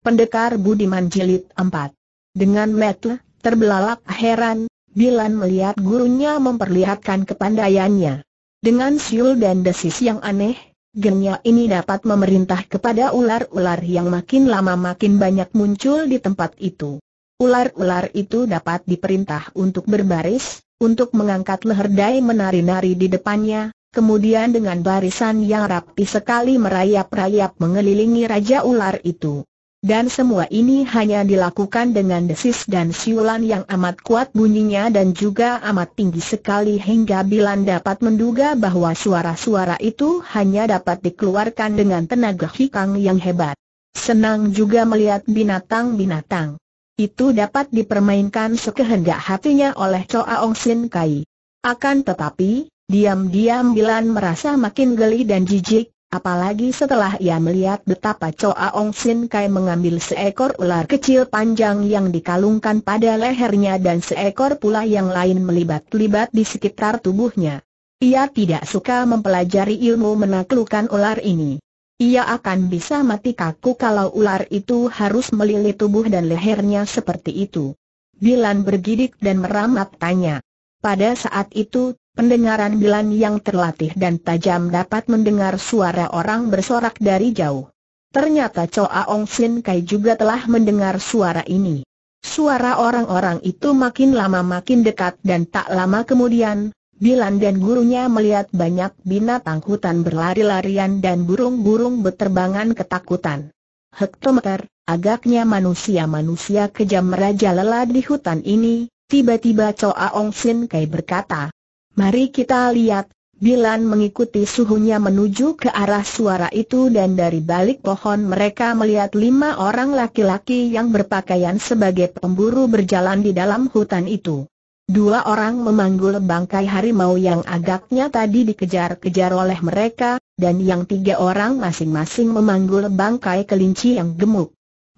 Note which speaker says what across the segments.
Speaker 1: Pendekar Budiman Jilid 4 Dengan metu, terbelalak heran, Bilan melihat gurunya memperlihatkan kepandaiannya. Dengan siul dan desis yang aneh, gengnya ini dapat memerintah kepada ular-ular yang makin lama makin banyak muncul di tempat itu. Ular-ular itu dapat diperintah untuk berbaris, untuk mengangkat leher dai menari-nari di depannya, kemudian dengan barisan yang rapi sekali merayap-rayap mengelilingi raja ular itu. Dan semua ini hanya dilakukan dengan desis dan siulan yang amat kuat bunyinya dan juga amat tinggi sekali hingga Bilan dapat menduga bahwa suara-suara itu hanya dapat dikeluarkan dengan tenaga hikang yang hebat. Senang juga melihat binatang-binatang. Itu dapat dipermainkan sekehendak hatinya oleh Choa Ong Sin Kai. Akan tetapi, diam-diam Bilan merasa makin geli dan jijik, Apalagi setelah ia melihat betapa coa Ong Sin Kai mengambil seekor ular kecil panjang yang dikalungkan pada lehernya dan seekor pula yang lain melibat-libat di sekitar tubuhnya. Ia tidak suka mempelajari ilmu menaklukkan ular ini. Ia akan bisa mati kaku kalau ular itu harus melilit tubuh dan lehernya seperti itu. Bilan bergidik dan meramat tanya. Pada saat itu Pendengaran Bilan yang terlatih dan tajam dapat mendengar suara orang bersorak dari jauh. Ternyata Choa Ong Sin Kai juga telah mendengar suara ini. Suara orang-orang itu makin lama makin dekat dan tak lama kemudian, Bilan dan gurunya melihat banyak binatang hutan berlari-larian dan burung-burung berterbangan ketakutan. Hektometer, agaknya manusia-manusia kejam raja lelah di hutan ini, tiba-tiba Choa Ong Sin Kai berkata, Mari kita lihat, Bilan mengikuti suhunya menuju ke arah suara itu dan dari balik pohon mereka melihat lima orang laki-laki yang berpakaian sebagai pemburu berjalan di dalam hutan itu. Dua orang memanggul bangkai harimau yang agaknya tadi dikejar-kejar oleh mereka, dan yang tiga orang masing-masing memanggul bangkai kelinci yang gemuk.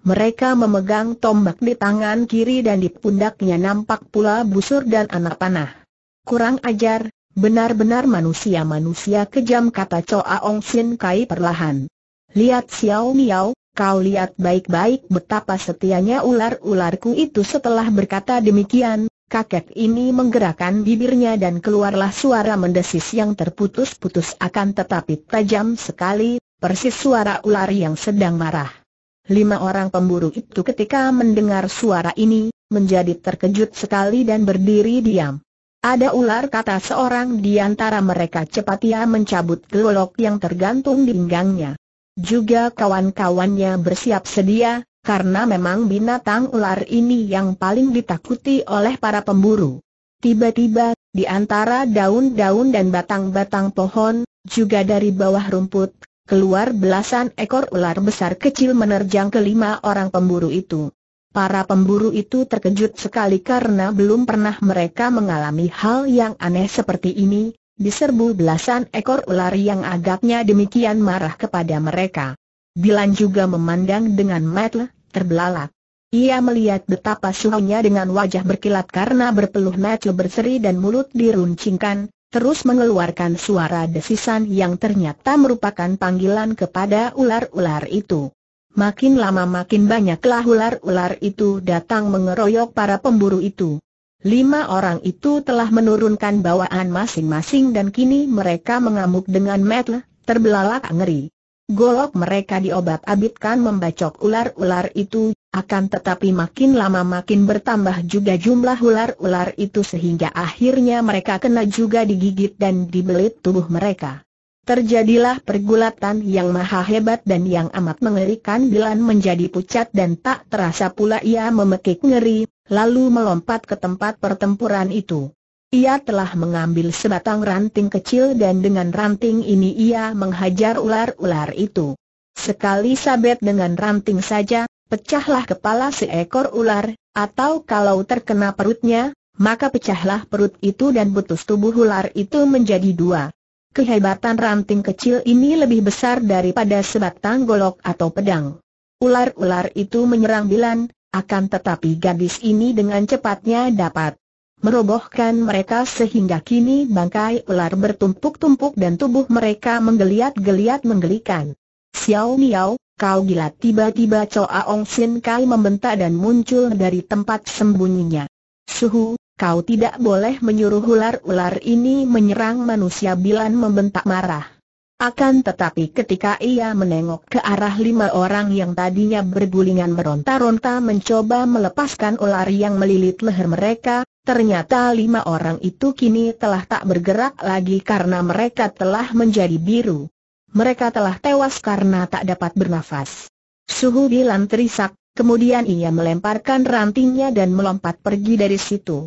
Speaker 1: Mereka memegang tombak di tangan kiri dan di pundaknya nampak pula busur dan anak panah. Kurang ajar, benar-benar manusia-manusia kejam kata Choa Ong Sin Kai perlahan. Lihat Xiao Miao, kau lihat baik-baik betapa setianya ular-ularku itu setelah berkata demikian, kakek ini menggerakkan bibirnya dan keluarlah suara mendesis yang terputus-putus akan tetapi tajam sekali, persis suara ular yang sedang marah. Lima orang pemburu itu ketika mendengar suara ini, menjadi terkejut sekali dan berdiri diam. Ada ular kata seorang di antara mereka cepat ia mencabut gelok yang tergantung di pinggangnya. Juga kawan-kawannya bersiap sedia, karena memang binatang ular ini yang paling ditakuti oleh para pemburu. Tiba-tiba, di antara daun-daun dan batang-batang pohon, juga dari bawah rumput, keluar belasan ekor ular besar kecil menerjang kelima orang pemburu itu. Para pemburu itu terkejut sekali karena belum pernah mereka mengalami hal yang aneh seperti ini, diserbu belasan ekor ular yang agaknya demikian marah kepada mereka. Bilan juga memandang dengan mata terbelalak. Ia melihat betapa suhunya dengan wajah berkilat karena berpeluh mata berseri dan mulut diruncingkan, terus mengeluarkan suara desisan yang ternyata merupakan panggilan kepada ular-ular itu. Makin lama makin banyaklah ular-ular itu datang mengeroyok para pemburu itu. Lima orang itu telah menurunkan bawaan masing-masing dan kini mereka mengamuk dengan metle, terbelalak ngeri. Golok mereka diobat-abitkan membacok ular-ular itu, akan tetapi makin lama makin bertambah juga jumlah ular-ular itu sehingga akhirnya mereka kena juga digigit dan dibelit tubuh mereka. Terjadilah pergulatan yang maha hebat dan yang amat mengerikan Dilan menjadi pucat dan tak terasa pula ia memekik ngeri, lalu melompat ke tempat pertempuran itu. Ia telah mengambil sebatang ranting kecil dan dengan ranting ini ia menghajar ular-ular itu. Sekali sabet dengan ranting saja, pecahlah kepala seekor ular, atau kalau terkena perutnya, maka pecahlah perut itu dan putus tubuh ular itu menjadi dua. Kehebatan ranting kecil ini lebih besar daripada sebatang golok atau pedang. Ular-ular itu menyerang Bilan, akan tetapi gadis ini dengan cepatnya dapat merobohkan mereka sehingga kini bangkai ular bertumpuk-tumpuk dan tubuh mereka menggeliat-geliat menggelikan. Xiao Miao, kau gila tiba-tiba Choa Ong Sin Kai membentak dan muncul dari tempat sembunyinya. Suhu, kau tidak boleh menyuruh ular-ular ini menyerang manusia Bilan membentak marah. Akan tetapi ketika ia menengok ke arah lima orang yang tadinya bergulingan meronta-ronta mencoba melepaskan ular yang melilit leher mereka, ternyata lima orang itu kini telah tak bergerak lagi karena mereka telah menjadi biru. Mereka telah tewas karena tak dapat bernafas. Suhu Bilan terisak, Kemudian ia melemparkan rantingnya dan melompat pergi dari situ.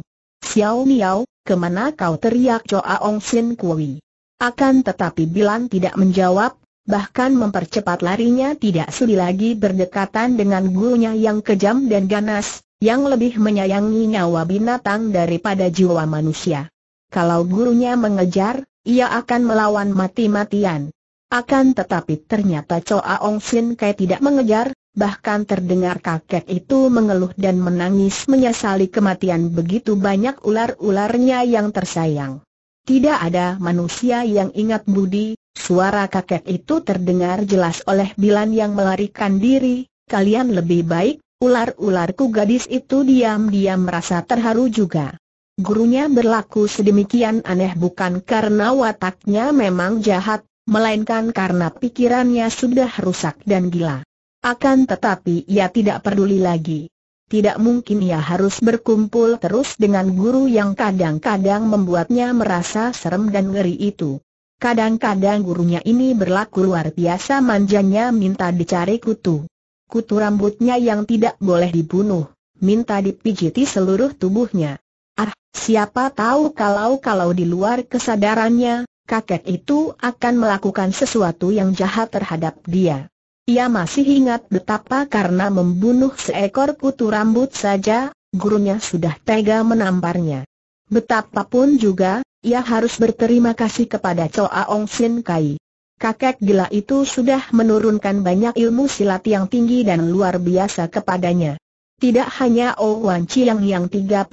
Speaker 1: Xiao Miao, kemana kau teriak Choa Ong Sin Kui? Akan tetapi Bilan tidak menjawab, bahkan mempercepat larinya tidak sudi lagi berdekatan dengan gurunya yang kejam dan ganas, yang lebih menyayangi nyawa binatang daripada jiwa manusia. Kalau gurunya mengejar, ia akan melawan mati-matian. Akan tetapi ternyata Choa Ong Sin Kai tidak mengejar, bahkan terdengar kakek itu mengeluh dan menangis menyesali kematian begitu banyak ular-ularnya yang tersayang. Tidak ada manusia yang ingat budi, suara kakek itu terdengar jelas oleh Bilan yang melarikan diri, kalian lebih baik, ular-ularku gadis itu diam-diam merasa terharu juga. Gurunya berlaku sedemikian aneh bukan karena wataknya memang jahat, melainkan karena pikirannya sudah rusak dan gila. Akan tetapi ia tidak peduli lagi. Tidak mungkin ia harus berkumpul terus dengan guru yang kadang-kadang membuatnya merasa serem dan ngeri itu. Kadang-kadang gurunya ini berlaku luar biasa manjanya minta dicari kutu. Kutu rambutnya yang tidak boleh dibunuh, minta dipijiti seluruh tubuhnya. Ah, siapa tahu kalau-kalau di luar kesadarannya, kakek itu akan melakukan sesuatu yang jahat terhadap dia. Ia masih ingat betapa karena membunuh seekor kutu rambut saja, gurunya sudah tega menamparnya. Betapapun juga, ia harus berterima kasih kepada Choa Ong Sin Kai. Kakek gila itu sudah menurunkan banyak ilmu silat yang tinggi dan luar biasa kepadanya. Tidak hanya Owan oh Chiang yang 36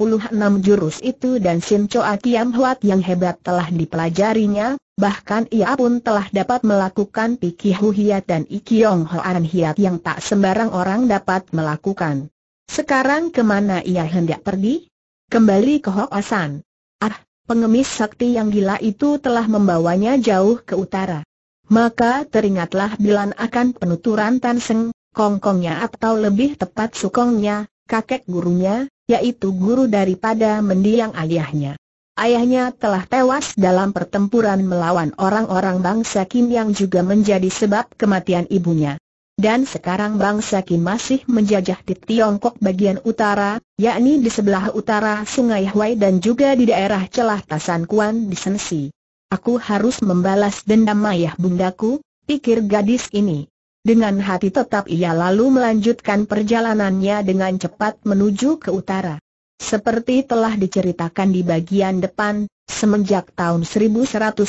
Speaker 1: jurus itu dan Sim Choa Kiam Huat yang hebat telah dipelajarinya, bahkan ia pun telah dapat melakukan Piki Hu Hiat dan Ikiong Hoan Hiat yang tak sembarang orang dapat melakukan. Sekarang kemana ia hendak pergi? Kembali ke Hok Asan. Ah, pengemis sakti yang gila itu telah membawanya jauh ke utara. Maka teringatlah Bilan akan penuturan Tan Seng, kongkongnya atau lebih tepat sukongnya, kakek gurunya, yaitu guru daripada mendiang ayahnya. Ayahnya telah tewas dalam pertempuran melawan orang-orang bangsa Kim yang juga menjadi sebab kematian ibunya. Dan sekarang bangsa Kim masih menjajah di Tiongkok bagian utara, yakni di sebelah utara Sungai Huai dan juga di daerah celah Tasan Kuan di Sensi. Aku harus membalas dendam ayah bundaku, pikir gadis ini. Dengan hati tetap ia lalu melanjutkan perjalanannya dengan cepat menuju ke utara. Seperti telah diceritakan di bagian depan, semenjak tahun 1141,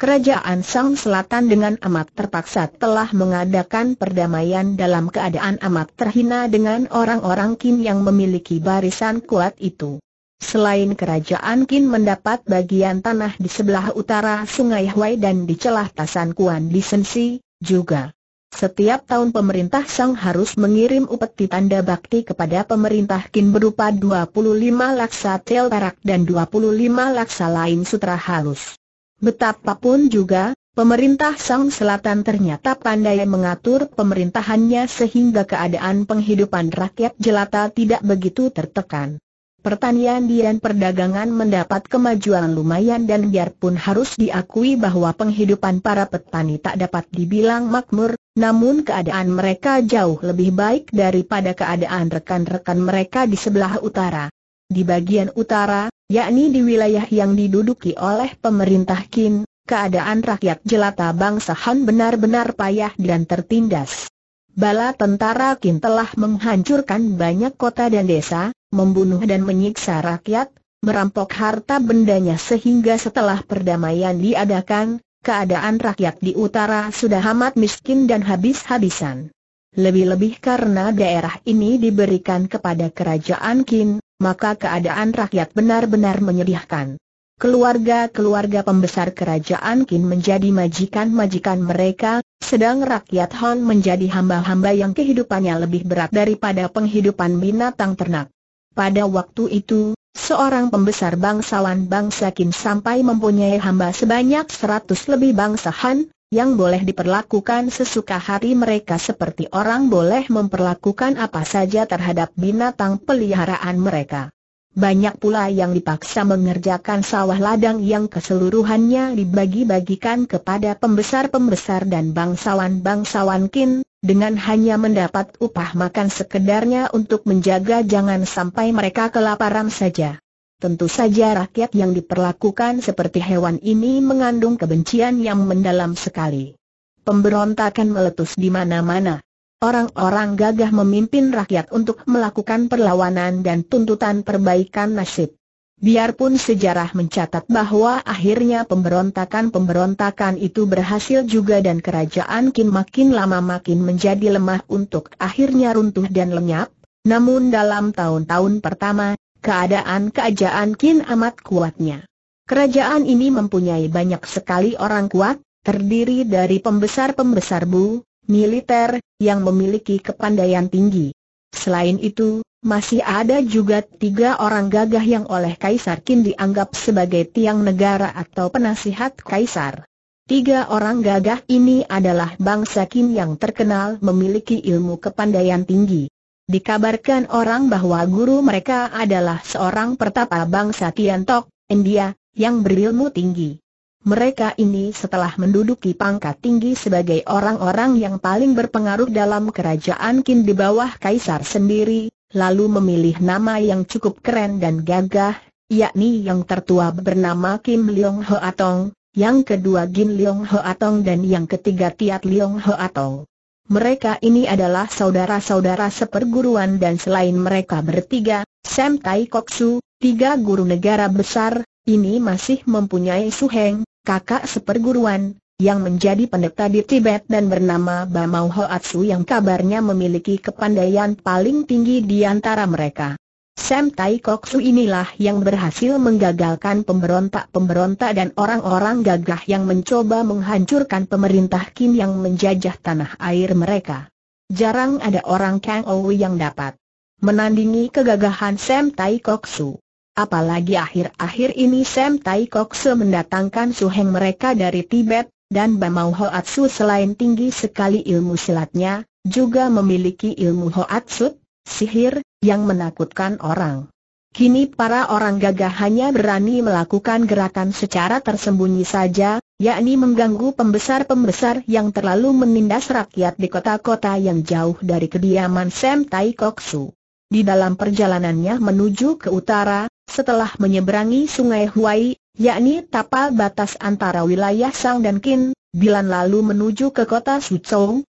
Speaker 1: Kerajaan Sang Selatan dengan amat terpaksa telah mengadakan perdamaian dalam keadaan amat terhina dengan orang-orang Qin yang memiliki barisan kuat itu. Selain kerajaan Qin mendapat bagian tanah di sebelah utara Sungai Huai dan di celah Tasan Kuan Lisensi, juga. Setiap tahun pemerintah Sang harus mengirim upeti tanda bakti kepada pemerintah Kin berupa 25 laksa tel perak dan 25 laksa lain sutra halus. Betapapun juga, pemerintah Sang Selatan ternyata pandai mengatur pemerintahannya sehingga keadaan penghidupan rakyat jelata tidak begitu tertekan. Pertanian dan perdagangan mendapat kemajuan lumayan dan biarpun harus diakui bahwa penghidupan para petani tak dapat dibilang makmur, namun keadaan mereka jauh lebih baik daripada keadaan rekan-rekan mereka di sebelah utara. Di bagian utara, yakni di wilayah yang diduduki oleh pemerintah Qin, keadaan rakyat jelata bangsa Han benar-benar payah dan tertindas. Bala tentara Qin telah menghancurkan banyak kota dan desa, membunuh dan menyiksa rakyat, merampok harta bendanya sehingga setelah perdamaian diadakan, keadaan rakyat di utara sudah amat miskin dan habis-habisan. Lebih-lebih karena daerah ini diberikan kepada kerajaan Qin, maka keadaan rakyat benar-benar menyedihkan. Keluarga-keluarga pembesar kerajaan Qin menjadi majikan-majikan mereka, sedang rakyat Han menjadi hamba-hamba yang kehidupannya lebih berat daripada penghidupan binatang ternak. Pada waktu itu, seorang pembesar bangsawan bangsa Qin sampai mempunyai hamba sebanyak 100 lebih bangsa Han, yang boleh diperlakukan sesuka hari mereka seperti orang boleh memperlakukan apa saja terhadap binatang peliharaan mereka. Banyak pula yang dipaksa mengerjakan sawah ladang yang keseluruhannya dibagi-bagikan kepada pembesar-pembesar dan bangsawan-bangsawan kin, dengan hanya mendapat upah makan sekedarnya untuk menjaga jangan sampai mereka kelaparan saja. Tentu saja rakyat yang diperlakukan seperti hewan ini mengandung kebencian yang mendalam sekali. Pemberontakan meletus di mana-mana. Orang-orang gagah memimpin rakyat untuk melakukan perlawanan dan tuntutan perbaikan nasib. Biarpun sejarah mencatat bahwa akhirnya pemberontakan-pemberontakan itu berhasil juga dan kerajaan Qin makin lama makin menjadi lemah untuk akhirnya runtuh dan lenyap, namun dalam tahun-tahun pertama, keadaan kerajaan Qin amat kuatnya. Kerajaan ini mempunyai banyak sekali orang kuat, terdiri dari pembesar-pembesar Bu, militer, yang memiliki kepandaian tinggi. Selain itu, masih ada juga tiga orang gagah yang oleh Kaisar Qin dianggap sebagai tiang negara atau penasihat Kaisar. Tiga orang gagah ini adalah bangsa Qin yang terkenal memiliki ilmu kepandaian tinggi. Dikabarkan orang bahwa guru mereka adalah seorang pertapa bangsa Tiantok, India, yang berilmu tinggi. Mereka ini setelah menduduki pangkat tinggi sebagai orang-orang yang paling berpengaruh dalam kerajaan Qin di bawah kaisar sendiri, lalu memilih nama yang cukup keren dan gagah, yakni yang tertua bernama Kim Leong Ho Atong, yang kedua Gin Leong Ho Atong dan yang ketiga Tiat Leong Ho Atong. Mereka ini adalah saudara-saudara seperguruan dan selain mereka bertiga, Sam Tai Koksu, tiga guru negara besar, ini masih mempunyai Su Heng, kakak seperguruan, yang menjadi pendeta di Tibet dan bernama Bamau Hoatsu yang kabarnya memiliki kepandaian paling tinggi di antara mereka. Sam Tai Koksu inilah yang berhasil menggagalkan pemberontak-pemberontak dan orang-orang gagah yang mencoba menghancurkan pemerintah Kim yang menjajah tanah air mereka. Jarang ada orang Kang Owi yang dapat menandingi kegagahan Sam Tai Koksu. Apalagi akhir-akhir ini Sam Tai Se mendatangkan suheng mereka dari Tibet, dan Bamau Su selain tinggi sekali ilmu silatnya, juga memiliki ilmu Hoatsu, sihir, yang menakutkan orang. Kini para orang gagah hanya berani melakukan gerakan secara tersembunyi saja, yakni mengganggu pembesar-pembesar yang terlalu menindas rakyat di kota-kota yang jauh dari kediaman Sam Tai Su. Di dalam perjalanannya menuju ke utara, setelah menyeberangi sungai Huai, yakni tapal batas antara wilayah Sang dan Kin, Bilan lalu menuju ke kota Suzhou.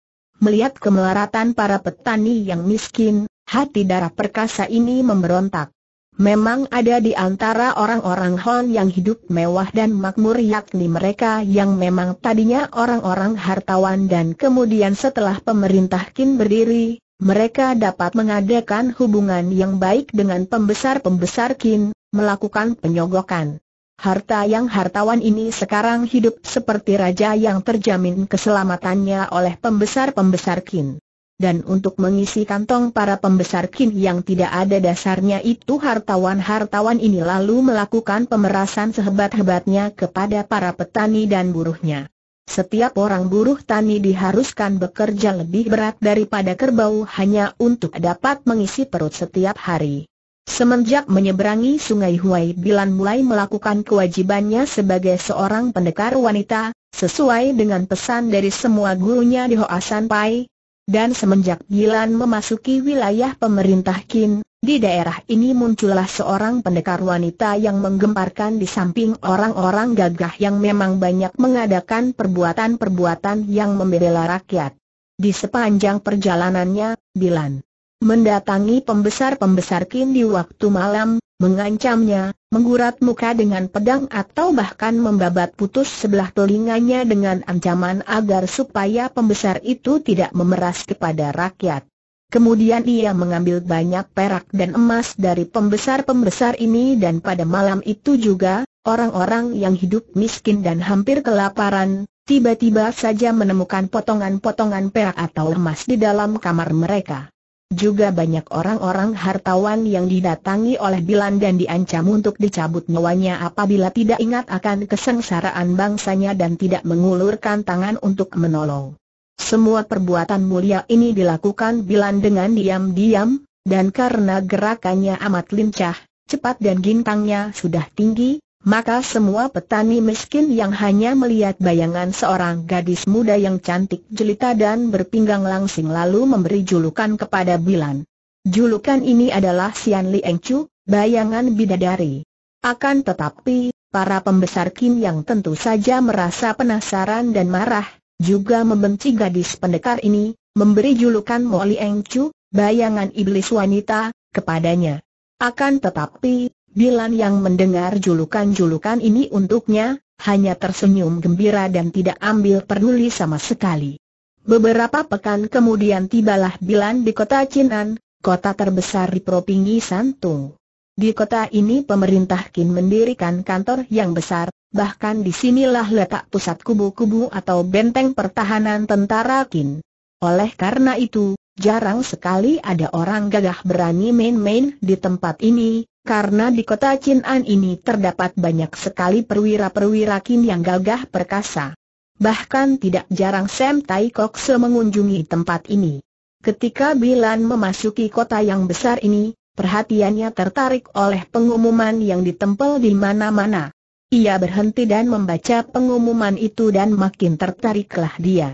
Speaker 1: Melihat kemelaratan para petani yang miskin, hati darah perkasa ini memberontak. Memang ada di antara orang-orang Han yang hidup mewah dan makmur yakni mereka yang memang tadinya orang-orang hartawan dan kemudian setelah pemerintah Qin berdiri, mereka dapat mengadakan hubungan yang baik dengan pembesar-pembesar kin, melakukan penyogokan. Harta yang hartawan ini sekarang hidup seperti raja yang terjamin keselamatannya oleh pembesar-pembesar kin. Dan untuk mengisi kantong para pembesar kin yang tidak ada dasarnya itu hartawan-hartawan ini lalu melakukan pemerasan sehebat-hebatnya kepada para petani dan buruhnya. Setiap orang buruh tani diharuskan bekerja lebih berat daripada kerbau hanya untuk dapat mengisi perut setiap hari. Semenjak menyeberangi sungai Huai Bilan mulai melakukan kewajibannya sebagai seorang pendekar wanita, sesuai dengan pesan dari semua gurunya di Hoasan Pai, dan semenjak Bilan memasuki wilayah pemerintah Qin. Di daerah ini muncullah seorang pendekar wanita yang menggemparkan di samping orang-orang gagah yang memang banyak mengadakan perbuatan-perbuatan yang membela rakyat. Di sepanjang perjalanannya, Bilan mendatangi pembesar-pembesar kin di waktu malam, mengancamnya, menggurat muka dengan pedang atau bahkan membabat putus sebelah telinganya dengan ancaman agar supaya pembesar itu tidak memeras kepada rakyat. Kemudian ia mengambil banyak perak dan emas dari pembesar-pembesar ini dan pada malam itu juga, orang-orang yang hidup miskin dan hampir kelaparan, tiba-tiba saja menemukan potongan-potongan perak atau emas di dalam kamar mereka. Juga banyak orang-orang hartawan yang didatangi oleh Bilan dan diancam untuk dicabut nyawanya apabila tidak ingat akan kesengsaraan bangsanya dan tidak mengulurkan tangan untuk menolong. Semua perbuatan mulia ini dilakukan Bilan dengan diam-diam, dan karena gerakannya amat lincah, cepat dan gintangnya sudah tinggi, maka semua petani miskin yang hanya melihat bayangan seorang gadis muda yang cantik jelita dan berpinggang langsing lalu memberi julukan kepada Bilan. Julukan ini adalah Sian Lieng Chu, bayangan bidadari. Akan tetapi, para pembesar Kim yang tentu saja merasa penasaran dan marah, juga membenci gadis pendekar ini, memberi julukan Moli Engcu, Chu, bayangan iblis wanita, kepadanya. Akan tetapi, Bilan yang mendengar julukan-julukan ini untuknya, hanya tersenyum gembira dan tidak ambil peduli sama sekali. Beberapa pekan kemudian tibalah Bilan di kota Chinan, kota terbesar di Provinsi Santung. Di kota ini pemerintah Kin mendirikan kantor yang besar, bahkan di sinilah letak pusat kubu-kubu atau benteng pertahanan tentara Kin. Oleh karena itu, jarang sekali ada orang gagah berani main-main di tempat ini, karena di kota Chin'an ini terdapat banyak sekali perwira-perwira Kin yang gagah perkasa. Bahkan tidak jarang Sam Tai Kokse mengunjungi tempat ini. Ketika Bilan memasuki kota yang besar ini, perhatiannya tertarik oleh pengumuman yang ditempel di mana-mana. Ia berhenti dan membaca pengumuman itu dan makin tertariklah dia.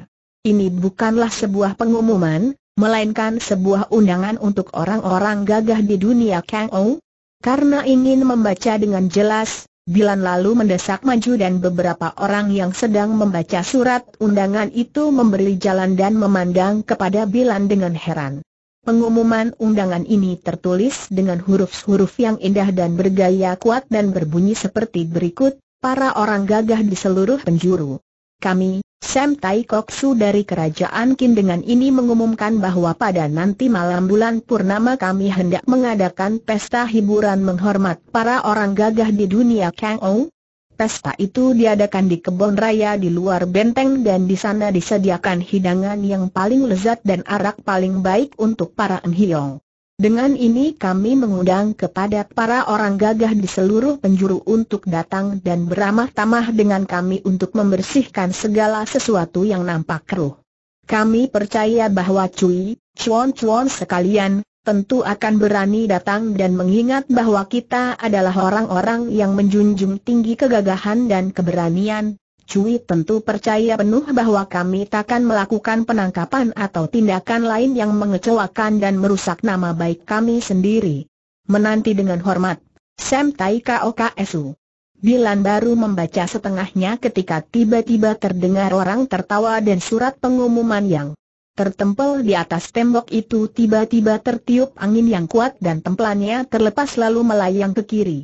Speaker 1: Ini bukanlah sebuah pengumuman, melainkan sebuah undangan untuk orang-orang gagah di dunia Kang Ou. Karena ingin membaca dengan jelas, Bilan lalu mendesak maju dan beberapa orang yang sedang membaca surat undangan itu memberi jalan dan memandang kepada Bilan dengan heran. Pengumuman undangan ini tertulis dengan huruf-huruf yang indah dan bergaya kuat dan berbunyi seperti berikut, para orang gagah di seluruh penjuru. Kami, Sam Tai Koksu dari Kerajaan Qin dengan ini mengumumkan bahwa pada nanti malam bulan Purnama kami hendak mengadakan pesta hiburan menghormat para orang gagah di dunia Kang Ou, Pesta itu diadakan di kebun raya di luar benteng dan di sana disediakan hidangan yang paling lezat dan arak paling baik untuk para Enhiong. Dengan ini kami mengundang kepada para orang gagah di seluruh penjuru untuk datang dan beramah-tamah dengan kami untuk membersihkan segala sesuatu yang nampak keruh. Kami percaya bahwa Cui, Chuan Chuan sekalian, tentu akan berani datang dan mengingat bahwa kita adalah orang-orang yang menjunjung tinggi kegagahan dan keberanian. Cui tentu percaya penuh bahwa kami takkan melakukan penangkapan atau tindakan lain yang mengecewakan dan merusak nama baik kami sendiri. Menanti dengan hormat, Sam Tai KOKSU. Bilan baru membaca setengahnya ketika tiba-tiba terdengar orang tertawa dan surat pengumuman yang tertempel di atas tembok itu tiba-tiba tertiup angin yang kuat dan tempelannya terlepas lalu melayang ke kiri.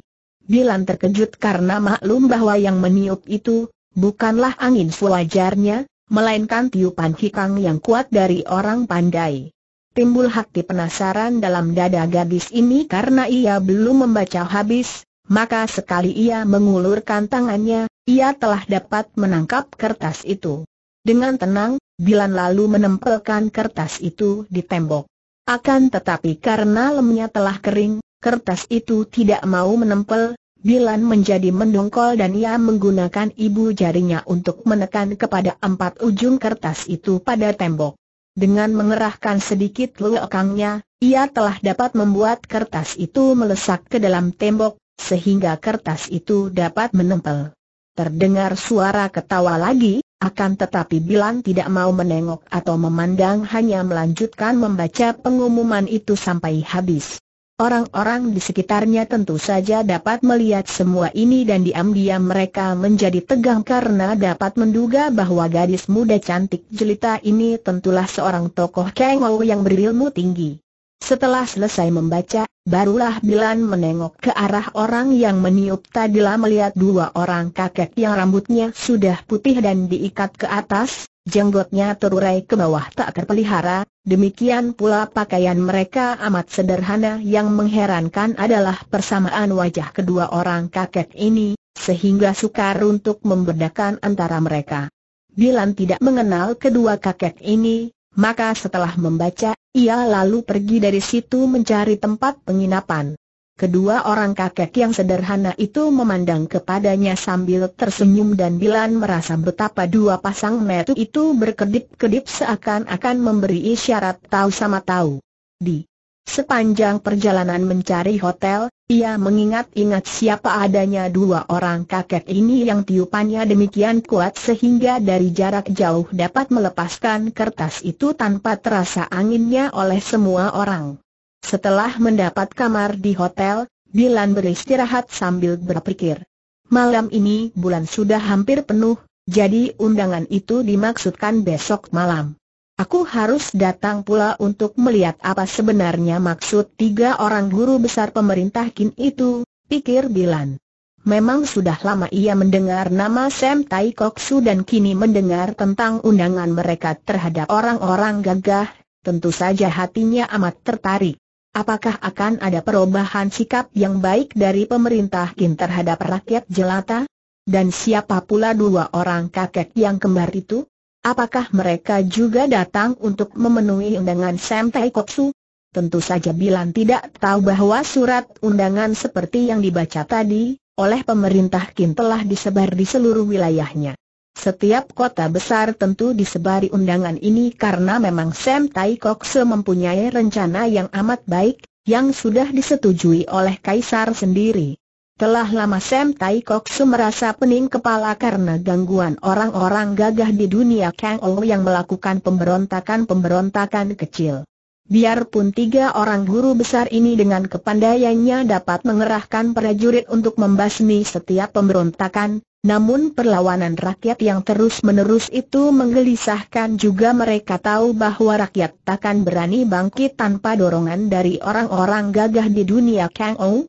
Speaker 1: Bilan terkejut karena maklum bahwa yang meniup itu, bukanlah angin sewajarnya, melainkan tiupan hikang yang kuat dari orang pandai. Timbul hati penasaran dalam dada gadis ini karena ia belum membaca habis, maka sekali ia mengulurkan tangannya, ia telah dapat menangkap kertas itu. Dengan tenang, Bilan lalu menempelkan kertas itu di tembok. Akan tetapi karena lemnya telah kering, kertas itu tidak mau menempel, Bilan menjadi mendongkol dan ia menggunakan ibu jarinya untuk menekan kepada empat ujung kertas itu pada tembok. Dengan mengerahkan sedikit lekangnya, ia telah dapat membuat kertas itu melesak ke dalam tembok, sehingga kertas itu dapat menempel. Terdengar suara ketawa lagi, akan tetapi Bilan tidak mau menengok atau memandang hanya melanjutkan membaca pengumuman itu sampai habis. Orang-orang di sekitarnya tentu saja dapat melihat semua ini dan diam-diam mereka menjadi tegang karena dapat menduga bahwa gadis muda cantik jelita ini tentulah seorang tokoh kengau yang berilmu tinggi. Setelah selesai membaca, barulah Bilan menengok ke arah orang yang meniup tadilah melihat dua orang kakek yang rambutnya sudah putih dan diikat ke atas, jenggotnya terurai ke bawah tak terpelihara, demikian pula pakaian mereka amat sederhana yang mengherankan adalah persamaan wajah kedua orang kakek ini, sehingga sukar untuk membedakan antara mereka. Bilan tidak mengenal kedua kakek ini, maka setelah membaca, ia lalu pergi dari situ mencari tempat penginapan. Kedua orang kakek yang sederhana itu memandang kepadanya sambil tersenyum dan Bilan merasa betapa dua pasang mata itu berkedip-kedip seakan-akan memberi isyarat tahu sama tahu. Di Sepanjang perjalanan mencari hotel, ia mengingat-ingat siapa adanya dua orang kakek ini yang tiupannya demikian kuat sehingga dari jarak jauh dapat melepaskan kertas itu tanpa terasa anginnya oleh semua orang. Setelah mendapat kamar di hotel, Dilan beristirahat sambil berpikir. Malam ini bulan sudah hampir penuh, jadi undangan itu dimaksudkan besok malam. Aku harus datang pula untuk melihat apa sebenarnya maksud tiga orang guru besar pemerintah Kin itu, pikir Bilan. Memang sudah lama ia mendengar nama Sam Tai Su dan kini mendengar tentang undangan mereka terhadap orang-orang gagah, tentu saja hatinya amat tertarik. Apakah akan ada perubahan sikap yang baik dari pemerintah Kin terhadap rakyat jelata? Dan siapa pula dua orang kakek yang kembar itu? Apakah mereka juga datang untuk memenuhi undangan Sam Tai Tentu saja Bilan tidak tahu bahwa surat undangan seperti yang dibaca tadi, oleh pemerintah Kim telah disebar di seluruh wilayahnya. Setiap kota besar tentu disebari undangan ini karena memang Sam Tai mempunyai rencana yang amat baik, yang sudah disetujui oleh Kaisar sendiri. Telah lama Sam Tai Kok Su merasa pening kepala karena gangguan orang-orang gagah di dunia Kang Ou yang melakukan pemberontakan-pemberontakan kecil. Biarpun tiga orang guru besar ini dengan kepandaiannya dapat mengerahkan prajurit untuk membasmi setiap pemberontakan, namun perlawanan rakyat yang terus-menerus itu menggelisahkan juga mereka tahu bahwa rakyat takkan berani bangkit tanpa dorongan dari orang-orang gagah di dunia Kang Ou,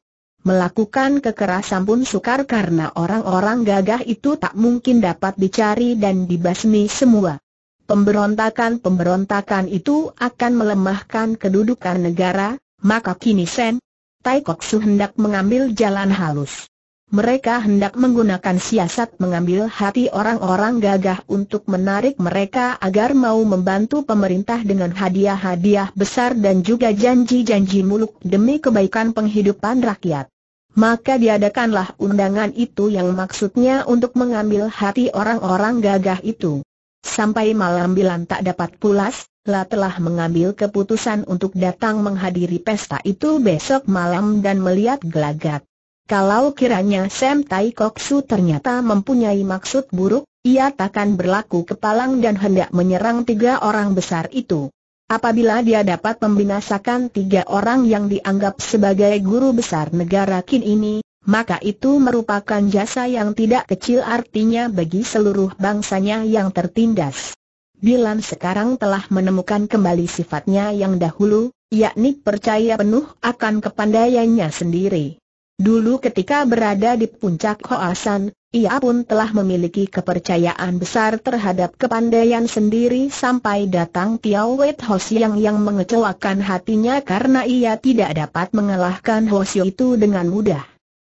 Speaker 1: Melakukan kekerasan pun sukar karena orang-orang gagah itu tak mungkin dapat dicari dan dibasmi semua. Pemberontakan-pemberontakan itu akan melemahkan kedudukan negara, maka kini Sen Tai Kok Su hendak mengambil jalan halus. Mereka hendak menggunakan siasat mengambil hati orang-orang gagah untuk menarik mereka agar mau membantu pemerintah dengan hadiah-hadiah besar dan juga janji-janji muluk demi kebaikan penghidupan rakyat maka diadakanlah undangan itu yang maksudnya untuk mengambil hati orang-orang gagah itu. Sampai malam Bilan tak dapat pulas, La telah mengambil keputusan untuk datang menghadiri pesta itu besok malam dan melihat gelagat. Kalau kiranya Sam Tai Kok Su ternyata mempunyai maksud buruk, ia takkan berlaku kepalang dan hendak menyerang tiga orang besar itu. Apabila dia dapat membinasakan tiga orang yang dianggap sebagai guru besar negara Qin ini, maka itu merupakan jasa yang tidak kecil artinya bagi seluruh bangsanya yang tertindas. Bilan sekarang telah menemukan kembali sifatnya yang dahulu, yakni percaya penuh akan kepandaiannya sendiri. Dulu ketika berada di puncak Hoasan, ia pun telah memiliki kepercayaan besar terhadap kepandaian sendiri sampai datang Tiao Wet Ho Siang yang mengecewakan hatinya karena ia tidak dapat mengalahkan Ho itu dengan mudah.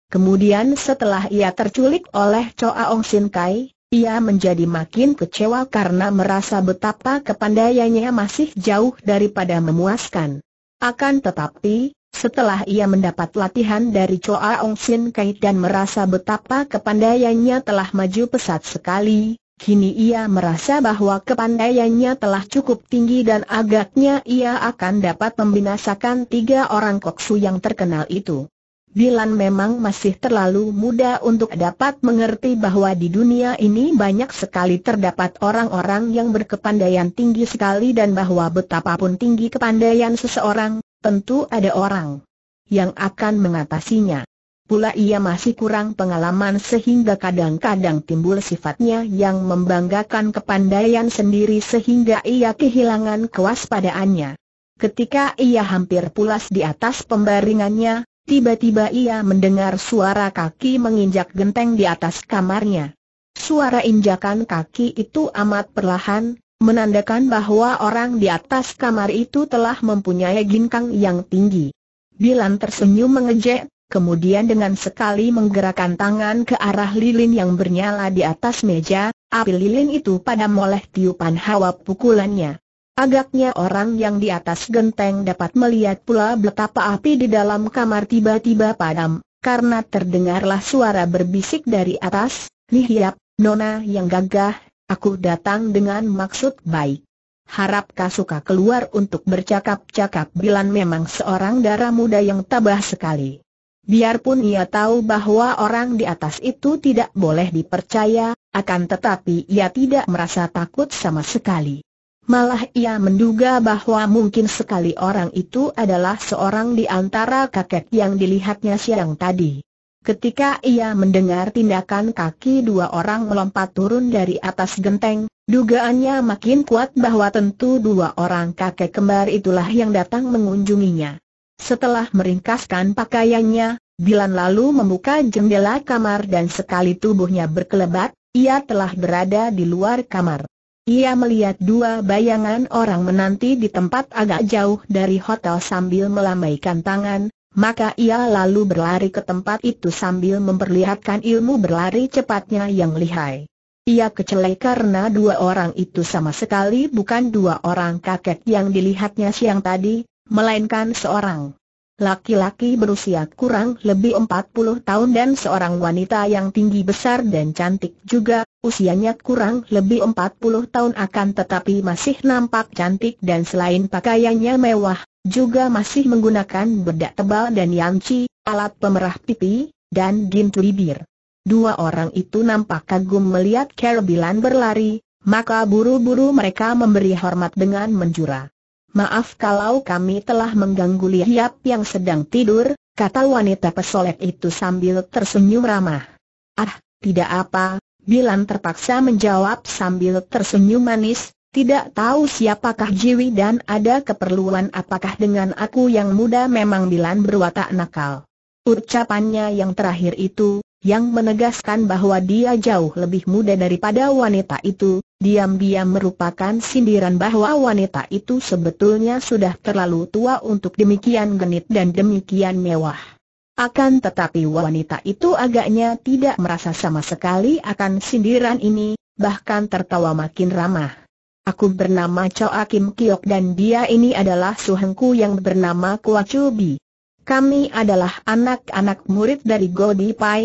Speaker 1: Kemudian setelah ia terculik oleh Choa Ong Sin Kai, ia menjadi makin kecewa karena merasa betapa kepandaiannya masih jauh daripada memuaskan. Akan tetapi, setelah ia mendapat latihan dari Choa Ong Sin Kait dan merasa betapa kepandaiannya telah maju pesat sekali, kini ia merasa bahwa kepandaiannya telah cukup tinggi dan agaknya ia akan dapat membinasakan tiga orang koksu yang terkenal itu. Dilan memang masih terlalu muda untuk dapat mengerti bahwa di dunia ini banyak sekali terdapat orang-orang yang berkepandaian tinggi sekali dan bahwa betapapun tinggi kepandaian seseorang, tentu ada orang yang akan mengatasinya. Pula ia masih kurang pengalaman sehingga kadang-kadang timbul sifatnya yang membanggakan kepandaian sendiri sehingga ia kehilangan kewaspadaannya. Ketika ia hampir pulas di atas pembaringannya, tiba-tiba ia mendengar suara kaki menginjak genteng di atas kamarnya. Suara injakan kaki itu amat perlahan, menandakan bahwa orang di atas kamar itu telah mempunyai ginkang yang tinggi. Bilan tersenyum mengejek, kemudian dengan sekali menggerakkan tangan ke arah lilin yang bernyala di atas meja, api lilin itu pada oleh tiupan hawa pukulannya. Agaknya orang yang di atas genteng dapat melihat pula betapa api di dalam kamar tiba-tiba padam, karena terdengarlah suara berbisik dari atas, Lihiap, Nona yang gagah Aku datang dengan maksud baik. Harap suka keluar untuk bercakap-cakap Bilan memang seorang darah muda yang tabah sekali. Biarpun ia tahu bahwa orang di atas itu tidak boleh dipercaya, akan tetapi ia tidak merasa takut sama sekali. Malah ia menduga bahwa mungkin sekali orang itu adalah seorang di antara kakek yang dilihatnya siang tadi. Ketika ia mendengar tindakan kaki dua orang melompat turun dari atas genteng, dugaannya makin kuat bahwa tentu dua orang kakek kembar itulah yang datang mengunjunginya. Setelah meringkaskan pakaiannya, Bilan lalu membuka jendela kamar dan sekali tubuhnya berkelebat, ia telah berada di luar kamar. Ia melihat dua bayangan orang menanti di tempat agak jauh dari hotel sambil melambaikan tangan, maka ia lalu berlari ke tempat itu sambil memperlihatkan ilmu berlari cepatnya yang lihai. Ia kecelai karena dua orang itu sama sekali bukan dua orang kakek yang dilihatnya siang tadi, melainkan seorang laki-laki berusia kurang lebih 40 tahun dan seorang wanita yang tinggi besar dan cantik juga, usianya kurang lebih 40 tahun akan tetapi masih nampak cantik dan selain pakaiannya mewah, juga masih menggunakan bedak tebal dan yanci, alat pemerah pipi, dan gintu bibir. Dua orang itu nampak kagum melihat Kerbilan berlari, maka buru-buru mereka memberi hormat dengan menjura. Maaf kalau kami telah mengganggu lihat yang sedang tidur, kata wanita pesolek itu sambil tersenyum ramah. Ah, tidak apa, Bilan terpaksa menjawab sambil tersenyum manis, tidak tahu siapakah Jiwi dan ada keperluan apakah dengan aku yang muda memang Bilan berwatak nakal. Ucapannya yang terakhir itu, yang menegaskan bahwa dia jauh lebih muda daripada wanita itu, diam-diam merupakan sindiran bahwa wanita itu sebetulnya sudah terlalu tua untuk demikian genit dan demikian mewah. Akan tetapi wanita itu agaknya tidak merasa sama sekali akan sindiran ini, bahkan tertawa makin ramah. Aku bernama Choa Kim Kiok dan dia ini adalah suhengku yang bernama Kua Chubi. Kami adalah anak-anak murid dari Godi Pai,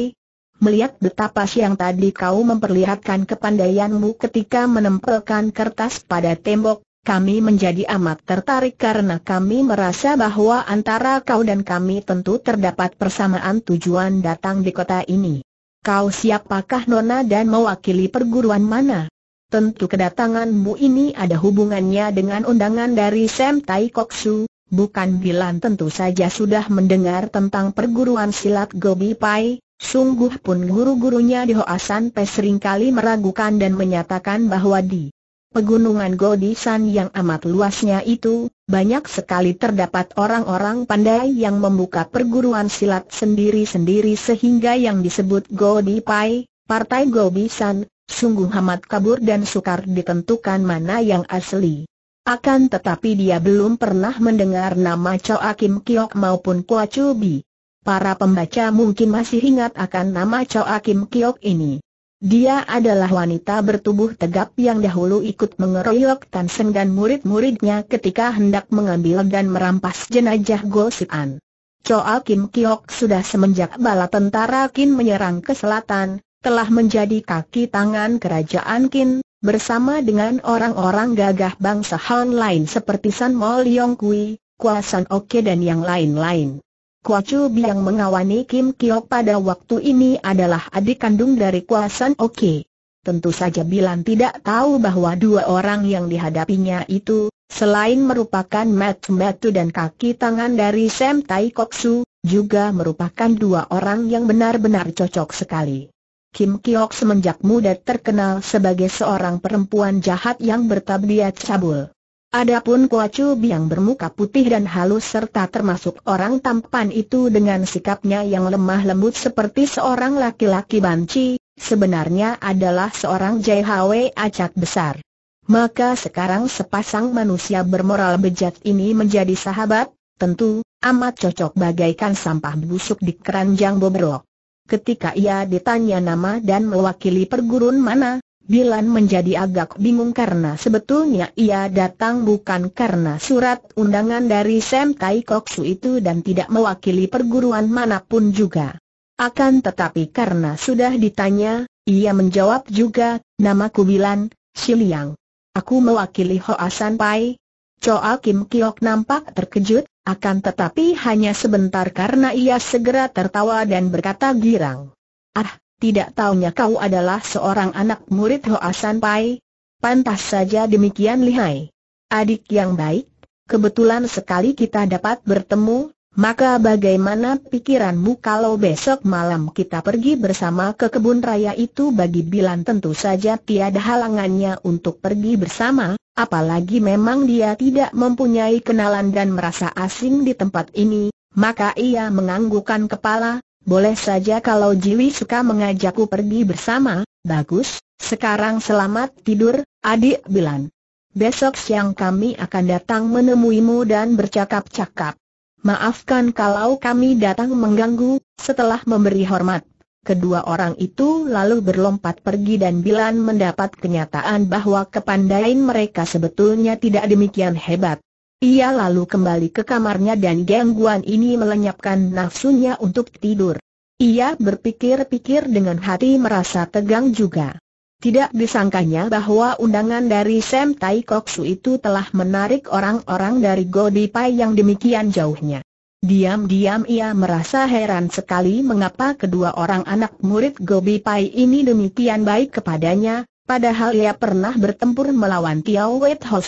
Speaker 1: melihat betapa siang tadi kau memperlihatkan kepandaianmu ketika menempelkan kertas pada tembok, kami menjadi amat tertarik karena kami merasa bahwa antara kau dan kami tentu terdapat persamaan tujuan datang di kota ini. Kau siapakah Nona dan mewakili perguruan mana? Tentu kedatanganmu ini ada hubungannya dengan undangan dari Sam Tai Kok Su, bukan Bilan tentu saja sudah mendengar tentang perguruan silat Gobi Pai, Sungguh pun guru-gurunya di Hoasan Pe seringkali meragukan dan menyatakan bahwa di Pegunungan Godisan yang amat luasnya itu, banyak sekali terdapat orang-orang pandai yang membuka perguruan silat sendiri-sendiri sehingga yang disebut Godipai, Pai, Partai Gobisan, sungguh amat kabur dan sukar ditentukan mana yang asli. Akan tetapi dia belum pernah mendengar nama Choa Kim Kiok maupun Kua Chubi. Para pembaca mungkin masih ingat akan nama Choa Kim Kiok ini. Dia adalah wanita bertubuh tegap yang dahulu ikut mengeroyok Tan Seng dan murid-muridnya ketika hendak mengambil dan merampas jenajah Gosip An. Choa Kim Kiok sudah semenjak bala tentara Kin menyerang ke selatan, telah menjadi kaki tangan kerajaan Kin, bersama dengan orang-orang gagah bangsa Han lain seperti San Mo Leong Kui, San Oke dan yang lain-lain. Kua Chu yang mengawani Kim Kiok pada waktu ini adalah adik kandung dari Kua San Oke. Tentu saja Bilan tidak tahu bahwa dua orang yang dihadapinya itu, selain merupakan Mat Matu dan kaki tangan dari Sam Tai Kok Su, juga merupakan dua orang yang benar-benar cocok sekali. Kim Kiok semenjak muda terkenal sebagai seorang perempuan jahat yang bertabiat cabul. Adapun Kuacu yang bermuka putih dan halus serta termasuk orang tampan itu dengan sikapnya yang lemah lembut seperti seorang laki-laki banci, sebenarnya adalah seorang JHW acak besar. Maka sekarang sepasang manusia bermoral bejat ini menjadi sahabat, tentu, amat cocok bagaikan sampah busuk di keranjang bobrok. Ketika ia ditanya nama dan mewakili perguruan mana, Bilan menjadi agak bingung karena sebetulnya ia datang bukan karena surat undangan dari Sam Tai Su itu dan tidak mewakili perguruan manapun juga. Akan tetapi karena sudah ditanya, ia menjawab juga, namaku Bilan, Siliang. Aku mewakili Hoa San Pai. Choa Kim Kiok nampak terkejut, akan tetapi hanya sebentar karena ia segera tertawa dan berkata girang. Ah, tidak taunya kau adalah seorang anak murid Hoa San Pai. Pantas saja demikian lihai. Adik yang baik, kebetulan sekali kita dapat bertemu, maka bagaimana pikiranmu kalau besok malam kita pergi bersama ke kebun raya itu bagi Bilan tentu saja tiada halangannya untuk pergi bersama, apalagi memang dia tidak mempunyai kenalan dan merasa asing di tempat ini, maka ia menganggukkan kepala, boleh saja kalau Jiwi suka mengajakku pergi bersama, bagus, sekarang selamat tidur, adik Bilan. Besok siang kami akan datang menemuimu dan bercakap-cakap. Maafkan kalau kami datang mengganggu, setelah memberi hormat. Kedua orang itu lalu berlompat pergi dan Bilan mendapat kenyataan bahwa kepandaian mereka sebetulnya tidak demikian hebat. Ia lalu kembali ke kamarnya dan gangguan ini melenyapkan nafsunya untuk tidur. Ia berpikir-pikir dengan hati merasa tegang juga. Tidak disangkanya bahwa undangan dari Sam Tai Koksu itu telah menarik orang-orang dari Pai yang demikian jauhnya. Diam-diam ia merasa heran sekali mengapa kedua orang anak murid Gobi Pai ini demikian baik kepadanya, Padahal ia pernah bertempur melawan Tiao Wei Ho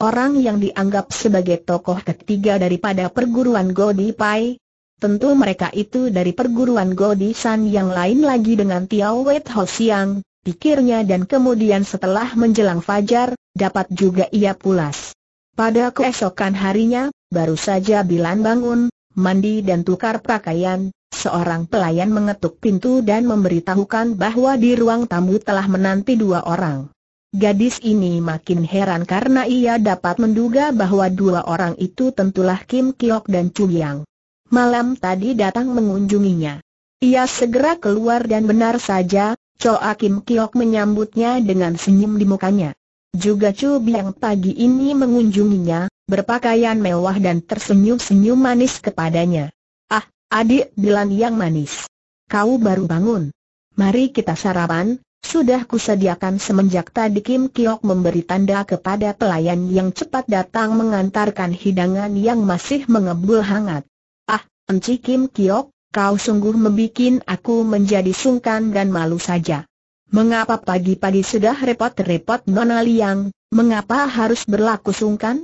Speaker 1: orang yang dianggap sebagai tokoh ketiga daripada perguruan Godi Pai. Tentu mereka itu dari perguruan Godi San yang lain lagi dengan Tiao Wei Ho pikirnya dan kemudian setelah menjelang fajar, dapat juga ia pulas. Pada keesokan harinya, baru saja Bilan bangun, mandi dan tukar pakaian, seorang pelayan mengetuk pintu dan memberitahukan bahwa di ruang tamu telah menanti dua orang. Gadis ini makin heran karena ia dapat menduga bahwa dua orang itu tentulah Kim Kiok dan Chu Yang. Malam tadi datang mengunjunginya. Ia segera keluar dan benar saja, Choa Kim Kiok menyambutnya dengan senyum di mukanya. Juga Chu Yang pagi ini mengunjunginya, berpakaian mewah dan tersenyum-senyum manis kepadanya. Ah, adik Dilan yang manis. Kau baru bangun. Mari kita sarapan, sudah kusediakan semenjak tadi Kim Kiok memberi tanda kepada pelayan yang cepat datang mengantarkan hidangan yang masih mengebul hangat. Ah, Enci Kim Kiok, kau sungguh membuat aku menjadi sungkan dan malu saja. Mengapa pagi-pagi sudah repot-repot Nona Liang, mengapa harus berlaku sungkan?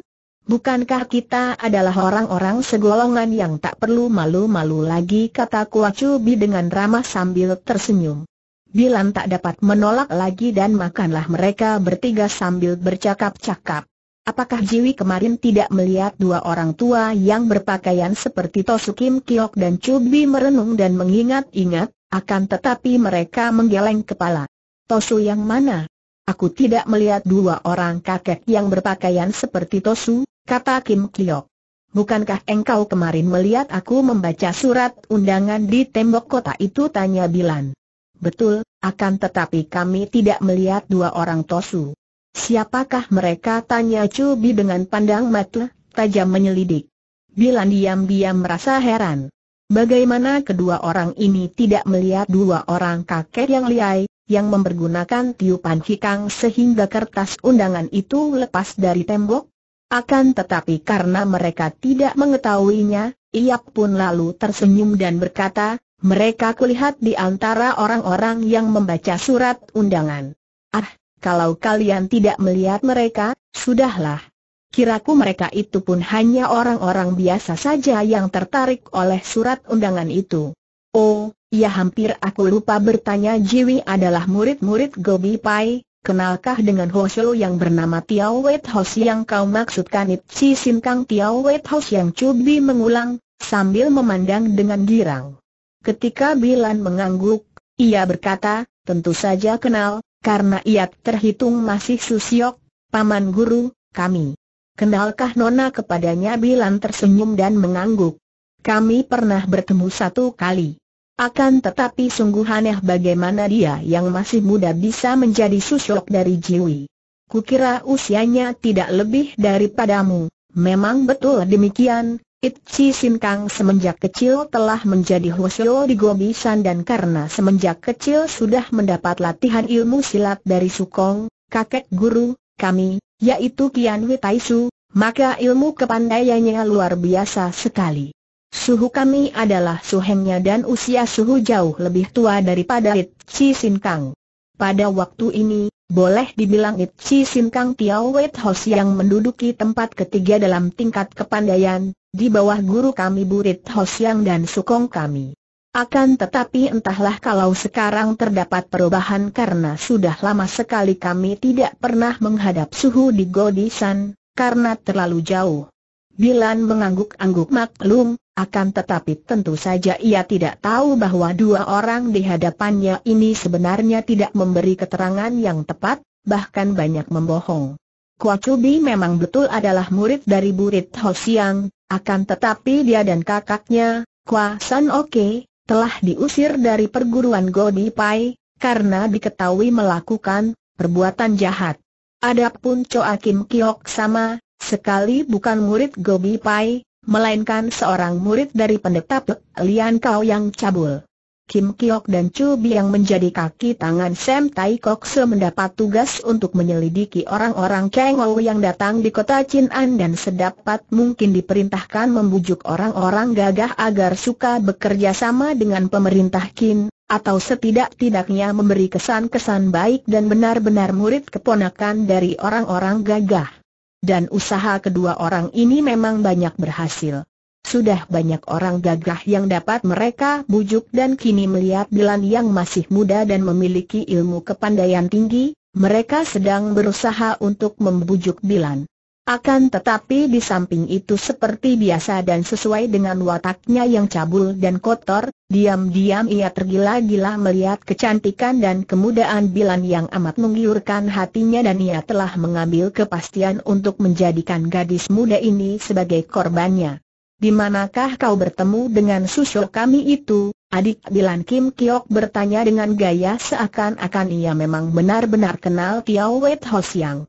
Speaker 1: Bukankah kita adalah orang-orang segolongan yang tak perlu malu-malu lagi kata Kuacubi dengan ramah sambil tersenyum. Bilan tak dapat menolak lagi dan makanlah mereka bertiga sambil bercakap-cakap. Apakah Jiwi kemarin tidak melihat dua orang tua yang berpakaian seperti Tosu Kim Kiok dan Cubi merenung dan mengingat-ingat, akan tetapi mereka menggeleng kepala. Tosu yang mana? Aku tidak melihat dua orang kakek yang berpakaian seperti Tosu, kata Kim Kiok. Bukankah engkau kemarin melihat aku membaca surat undangan di tembok kota itu tanya Bilan. Betul, akan tetapi kami tidak melihat dua orang Tosu. Siapakah mereka tanya Cubi dengan pandang mata tajam menyelidik. Bilan diam-diam merasa heran. Bagaimana kedua orang ini tidak melihat dua orang kakek yang liai, yang mempergunakan tiupan hikang sehingga kertas undangan itu lepas dari tembok? Akan tetapi karena mereka tidak mengetahuinya, ia pun lalu tersenyum dan berkata, mereka kulihat di antara orang-orang yang membaca surat undangan. Ah, kalau kalian tidak melihat mereka, sudahlah. Kiraku mereka itu pun hanya orang-orang biasa saja yang tertarik oleh surat undangan itu. Oh, ya hampir aku lupa bertanya Jiwi adalah murid-murid Gobi Pai, Kenalkah dengan Shou yang bernama Tiao Wet Hos yang kau maksudkan It si Sin Kang Tiao Wet Hos yang Cubi mengulang, sambil memandang dengan girang. Ketika Bilan mengangguk, ia berkata, tentu saja kenal, karena ia terhitung masih susiok, paman guru, kami. Kenalkah Nona kepadanya Bilan tersenyum dan mengangguk. Kami pernah bertemu satu kali. Akan tetapi sungguh aneh bagaimana dia yang masih muda bisa menjadi susok dari Jiwi. Kukira usianya tidak lebih daripadamu. Memang betul demikian, Itchi Sin Kang semenjak kecil telah menjadi hosyo di Gobisan dan karena semenjak kecil sudah mendapat latihan ilmu silat dari Sukong, kakek guru, kami, yaitu Kian Wei Su, maka ilmu kepandaiannya luar biasa sekali. Suhu kami adalah suhengnya dan usia suhu jauh lebih tua daripada It Chi Sin Kang. Pada waktu ini, boleh dibilang It Chi Sin Kang Tiao Hos yang menduduki tempat ketiga dalam tingkat kepandaian, di bawah guru kami Burit Hos Yang dan Sukong kami. Akan tetapi entahlah kalau sekarang terdapat perubahan karena sudah lama sekali kami tidak pernah menghadap suhu di Godisan, karena terlalu jauh. Bilan mengangguk-angguk maklum, akan tetapi tentu saja ia tidak tahu bahwa dua orang di hadapannya ini sebenarnya tidak memberi keterangan yang tepat, bahkan banyak membohong. Kuacubi memang betul adalah murid dari murid Ho akan tetapi dia dan kakaknya, Kwa San Oke, telah diusir dari perguruan Godi Pai, karena diketahui melakukan perbuatan jahat. Adapun Choa Kim Kiok sama, Sekali bukan murid Gobi Pai, melainkan seorang murid dari pendeta Pek Lian Kau yang cabul. Kim Kiok dan Chu yang menjadi kaki tangan Sam Tai Kok Se mendapat tugas untuk menyelidiki orang-orang Kang Wau yang datang di kota Chin'an dan sedapat mungkin diperintahkan membujuk orang-orang gagah agar suka bekerja sama dengan pemerintah Kin, atau setidak-tidaknya memberi kesan-kesan baik dan benar-benar murid keponakan dari orang-orang gagah. Dan usaha kedua orang ini memang banyak berhasil. Sudah banyak orang gagah yang dapat mereka bujuk dan kini melihat Bilan yang masih muda dan memiliki ilmu kepandaian tinggi, mereka sedang berusaha untuk membujuk Bilan. Akan tetapi di samping itu seperti biasa dan sesuai dengan wataknya yang cabul dan kotor, diam-diam ia tergila-gila melihat kecantikan dan kemudaan Bilan yang amat menggiurkan hatinya dan ia telah mengambil kepastian untuk menjadikan gadis muda ini sebagai korbannya. Di manakah kau bertemu dengan susu kami itu? Adik Bilan Kim Kiok bertanya dengan gaya seakan-akan ia memang benar-benar kenal Tiao Wei Hosiang.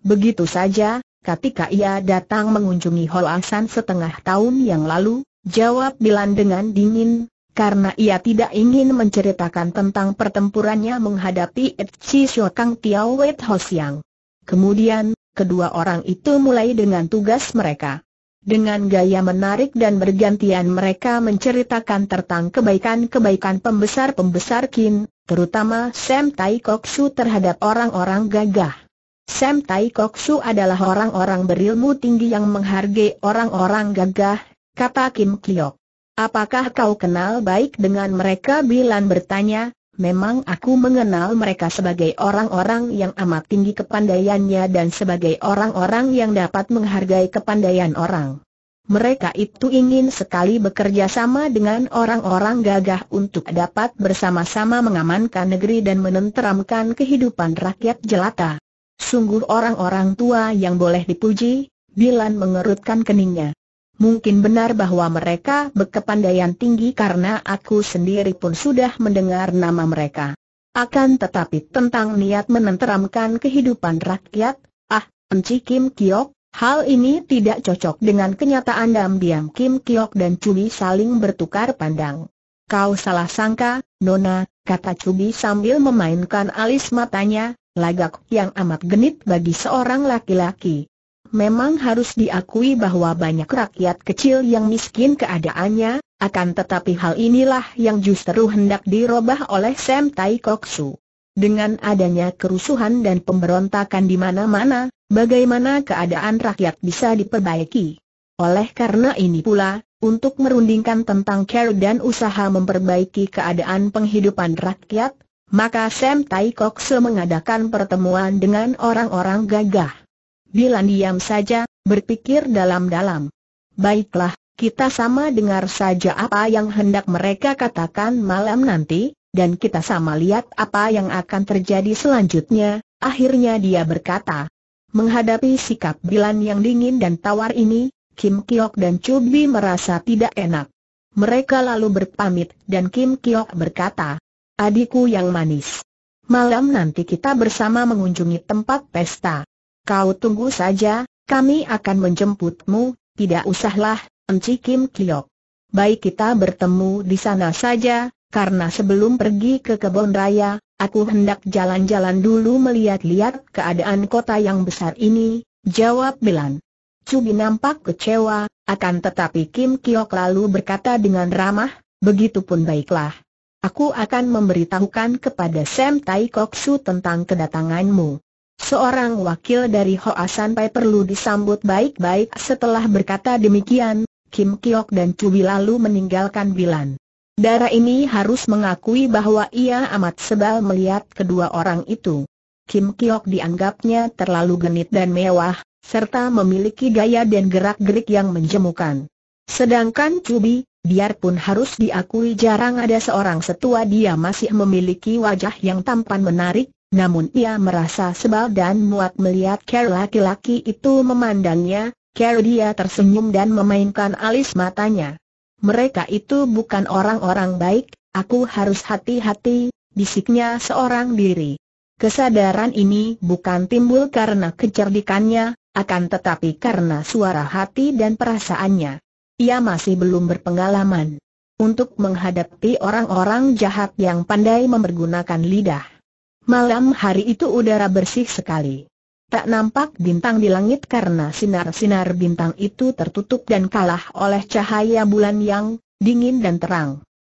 Speaker 1: Begitu saja, ketika ia datang mengunjungi Hoasan setengah tahun yang lalu, jawab Bilan dengan dingin, karena ia tidak ingin menceritakan tentang pertempurannya menghadapi Shou Shokang Tiao Wei Hosiang. Kemudian, kedua orang itu mulai dengan tugas mereka. Dengan gaya menarik dan bergantian mereka menceritakan tentang kebaikan-kebaikan pembesar-pembesar Kin, terutama Sam Tai Su terhadap orang-orang gagah. Sam Tai Kok Su adalah orang-orang berilmu tinggi yang menghargai orang-orang gagah, kata Kim Kiok. Apakah kau kenal baik dengan mereka Bilan bertanya, memang aku mengenal mereka sebagai orang-orang yang amat tinggi kepandaiannya dan sebagai orang-orang yang dapat menghargai kepandaian orang. Mereka itu ingin sekali bekerja sama dengan orang-orang gagah untuk dapat bersama-sama mengamankan negeri dan menenteramkan kehidupan rakyat jelata. Sungguh orang-orang tua yang boleh dipuji, Dilan mengerutkan keningnya. Mungkin benar bahwa mereka berkepandaian tinggi karena aku sendiri pun sudah mendengar nama mereka. Akan tetapi tentang niat menenteramkan kehidupan rakyat, ah, Enci Kim Kiok, hal ini tidak cocok dengan kenyataan diam-diam Kim Kiok dan Cubi saling bertukar pandang. Kau salah sangka, Nona, kata Cubi sambil memainkan alis matanya, lagak yang amat genit bagi seorang laki-laki. Memang harus diakui bahwa banyak rakyat kecil yang miskin keadaannya, akan tetapi hal inilah yang justru hendak dirobah oleh Sam Tai Kok Su. Dengan adanya kerusuhan dan pemberontakan di mana-mana, bagaimana keadaan rakyat bisa diperbaiki? Oleh karena ini pula, untuk merundingkan tentang care dan usaha memperbaiki keadaan penghidupan rakyat, maka Sam Tai Se mengadakan pertemuan dengan orang-orang gagah. Bilan diam saja, berpikir dalam-dalam. Baiklah, kita sama dengar saja apa yang hendak mereka katakan malam nanti, dan kita sama lihat apa yang akan terjadi selanjutnya, akhirnya dia berkata. Menghadapi sikap Bilan yang dingin dan tawar ini, Kim Kiok dan Chubby merasa tidak enak. Mereka lalu berpamit dan Kim Kiok berkata, adikku yang manis. Malam nanti kita bersama mengunjungi tempat pesta. Kau tunggu saja, kami akan menjemputmu, tidak usahlah, Enci Kim Kiok. Baik kita bertemu di sana saja, karena sebelum pergi ke kebun raya, aku hendak jalan-jalan dulu melihat-lihat keadaan kota yang besar ini, jawab Bilan. Cubi nampak kecewa, akan tetapi Kim Kiok lalu berkata dengan ramah, begitupun baiklah, Aku akan memberitahukan kepada Sam Tai Kok Su tentang kedatanganmu. Seorang wakil dari Hoa Pai perlu disambut baik-baik setelah berkata demikian, Kim Kiok dan Cui lalu meninggalkan Bilan. Dara ini harus mengakui bahwa ia amat sebal melihat kedua orang itu. Kim Kiok dianggapnya terlalu genit dan mewah, serta memiliki gaya dan gerak-gerik yang menjemukan. Sedangkan Cubi, biarpun harus diakui jarang ada seorang setua dia masih memiliki wajah yang tampan menarik, namun ia merasa sebal dan muat melihat care laki-laki itu memandangnya, care dia tersenyum dan memainkan alis matanya. Mereka itu bukan orang-orang baik, aku harus hati-hati, bisiknya seorang diri. Kesadaran ini bukan timbul karena kecerdikannya, akan tetapi karena suara hati dan perasaannya ia masih belum berpengalaman untuk menghadapi orang-orang jahat yang pandai mempergunakan lidah. Malam hari itu udara bersih sekali. Tak nampak bintang di langit karena sinar-sinar bintang itu tertutup dan kalah oleh cahaya bulan yang dingin dan terang.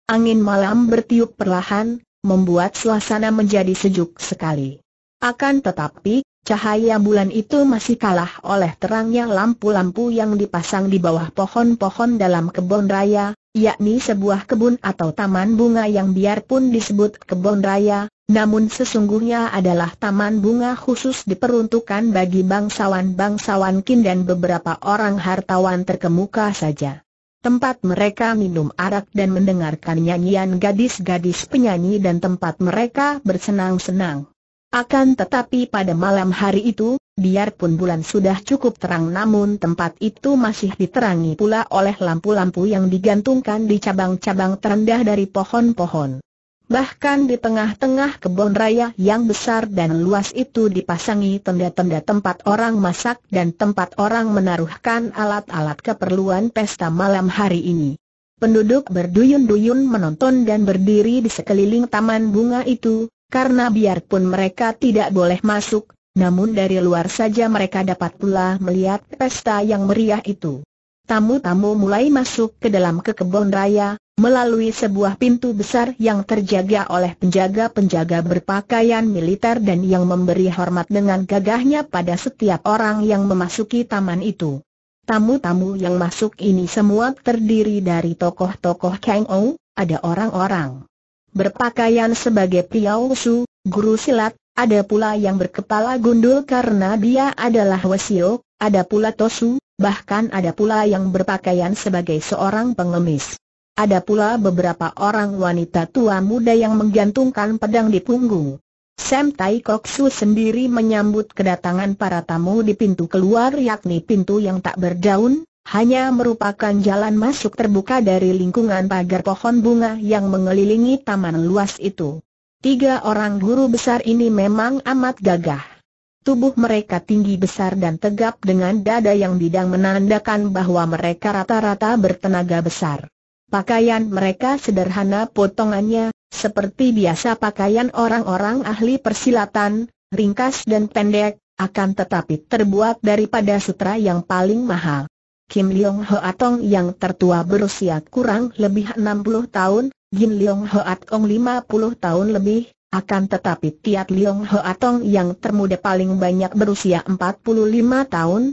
Speaker 1: Angin malam bertiup perlahan, membuat suasana menjadi sejuk sekali. Akan tetapi, Cahaya bulan itu masih kalah oleh terangnya lampu-lampu yang dipasang di bawah pohon-pohon dalam kebun raya, yakni sebuah kebun atau taman bunga yang biarpun disebut kebun raya, namun sesungguhnya adalah taman bunga khusus diperuntukkan bagi bangsawan-bangsawan kin dan beberapa orang hartawan terkemuka saja. Tempat mereka minum arak dan mendengarkan nyanyian gadis-gadis penyanyi dan tempat mereka bersenang-senang. Akan tetapi pada malam hari itu, biarpun bulan sudah cukup terang namun tempat itu masih diterangi pula oleh lampu-lampu yang digantungkan di cabang-cabang terendah dari pohon-pohon. Bahkan di tengah-tengah kebun raya yang besar dan luas itu dipasangi tenda-tenda tempat orang masak dan tempat orang menaruhkan alat-alat keperluan pesta malam hari ini. Penduduk berduyun-duyun menonton dan berdiri di sekeliling taman bunga itu, karena biarpun mereka tidak boleh masuk, namun dari luar saja mereka dapat pula melihat pesta yang meriah itu. Tamu-tamu mulai masuk ke dalam kekebun raya, melalui sebuah pintu besar yang terjaga oleh penjaga-penjaga berpakaian militer dan yang memberi hormat dengan gagahnya pada setiap orang yang memasuki taman itu. Tamu-tamu yang masuk ini semua terdiri dari tokoh-tokoh Kang Ou, ada orang-orang berpakaian sebagai Piao Su, guru silat, ada pula yang berkepala gundul karena dia adalah wasio, ada pula Tosu, bahkan ada pula yang berpakaian sebagai seorang pengemis. Ada pula beberapa orang wanita tua muda yang menggantungkan pedang di punggung. Sam Tai Kok Su sendiri menyambut kedatangan para tamu di pintu keluar yakni pintu yang tak berdaun, hanya merupakan jalan masuk terbuka dari lingkungan pagar pohon bunga yang mengelilingi taman luas itu. Tiga orang guru besar ini memang amat gagah. Tubuh mereka tinggi besar dan tegap dengan dada yang bidang menandakan bahwa mereka rata-rata bertenaga besar. Pakaian mereka sederhana potongannya, seperti biasa pakaian orang-orang ahli persilatan, ringkas dan pendek, akan tetapi terbuat daripada sutra yang paling mahal. Kim Leong ho atong yang tertua berusia kurang lebih 60 tahun, Jin Leong ho atong 50 tahun lebih, akan tetapi Tiat Leong ho atong yang termuda paling banyak berusia 45 tahun,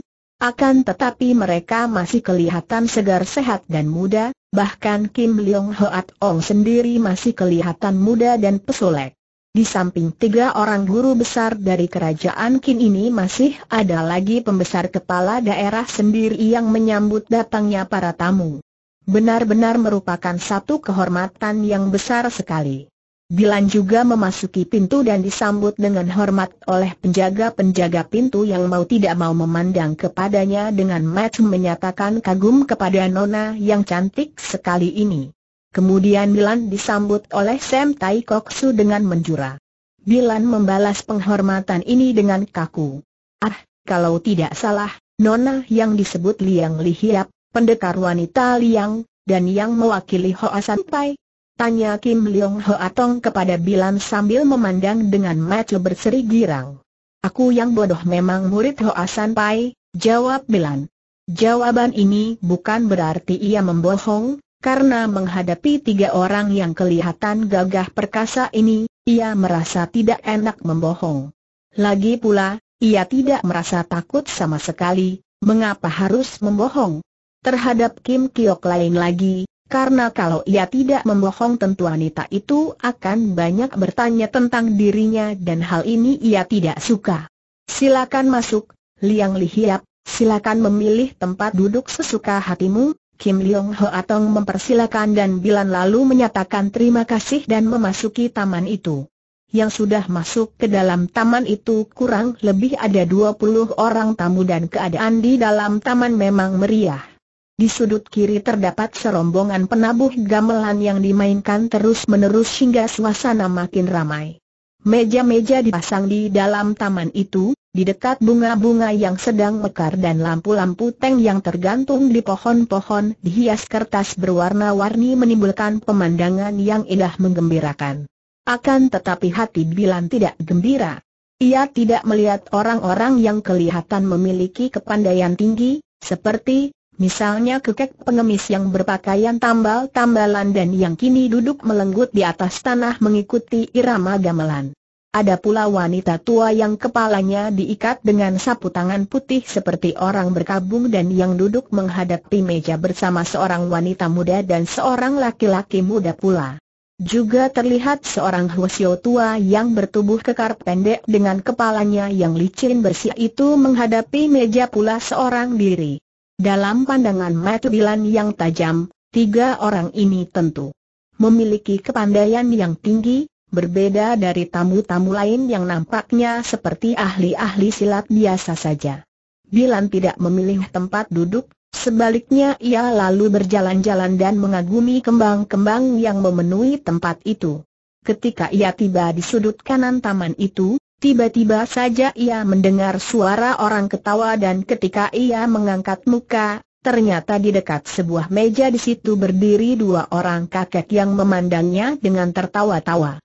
Speaker 1: akan tetapi mereka masih kelihatan segar sehat dan muda, bahkan Kim Leong ho atong sendiri masih kelihatan muda dan pesolek. Di samping tiga orang guru besar dari kerajaan Qin ini masih ada lagi pembesar kepala daerah sendiri yang menyambut datangnya para tamu. Benar-benar merupakan satu kehormatan yang besar sekali. Bilan juga memasuki pintu dan disambut dengan hormat oleh penjaga-penjaga pintu yang mau tidak mau memandang kepadanya dengan mata menyatakan kagum kepada nona yang cantik sekali ini. Kemudian Bilan disambut oleh Sam Tai Kok Su dengan menjura. Bilan membalas penghormatan ini dengan kaku. Ah, kalau tidak salah, Nona yang disebut Liang Li Hiap, pendekar wanita Liang, dan yang mewakili Hoa Pai? Tanya Kim Leong Hoa Tong kepada Bilan sambil memandang dengan mata berseri girang. Aku yang bodoh memang murid Ho Asan Pai, jawab Bilan. Jawaban ini bukan berarti ia membohong, karena menghadapi tiga orang yang kelihatan gagah perkasa ini, ia merasa tidak enak membohong. Lagi pula, ia tidak merasa takut sama sekali, mengapa harus membohong? Terhadap Kim Kiok lain lagi, karena kalau ia tidak membohong tentu wanita itu akan banyak bertanya tentang dirinya dan hal ini ia tidak suka. Silakan masuk, Liang Lihiap, silakan memilih tempat duduk sesuka hatimu, Kim Leong Ho Atong mempersilakan dan Bilan lalu menyatakan terima kasih dan memasuki taman itu. Yang sudah masuk ke dalam taman itu kurang lebih ada 20 orang tamu dan keadaan di dalam taman memang meriah. Di sudut kiri terdapat serombongan penabuh gamelan yang dimainkan terus-menerus hingga suasana makin ramai. Meja-meja dipasang di dalam taman itu, di dekat bunga-bunga yang sedang mekar dan lampu-lampu teng yang tergantung di pohon-pohon dihias kertas berwarna-warni menimbulkan pemandangan yang indah menggembirakan. Akan tetapi hati Bilan tidak gembira. Ia tidak melihat orang-orang yang kelihatan memiliki kepandaian tinggi, seperti, misalnya kekek pengemis yang berpakaian tambal-tambalan dan yang kini duduk melenggut di atas tanah mengikuti irama gamelan. Ada pula wanita tua yang kepalanya diikat dengan sapu tangan putih seperti orang berkabung dan yang duduk menghadapi meja bersama seorang wanita muda dan seorang laki-laki muda pula. Juga terlihat seorang husio tua yang bertubuh kekar pendek dengan kepalanya yang licin bersih itu menghadapi meja pula seorang diri. Dalam pandangan matu bilan yang tajam, tiga orang ini tentu memiliki kepandaian yang tinggi, berbeda dari tamu-tamu lain yang nampaknya seperti ahli-ahli silat biasa saja. Bilan tidak memilih tempat duduk, sebaliknya ia lalu berjalan-jalan dan mengagumi kembang-kembang yang memenuhi tempat itu. Ketika ia tiba di sudut kanan taman itu, tiba-tiba saja ia mendengar suara orang ketawa dan ketika ia mengangkat muka, ternyata di dekat sebuah meja di situ berdiri dua orang kakek yang memandangnya dengan tertawa-tawa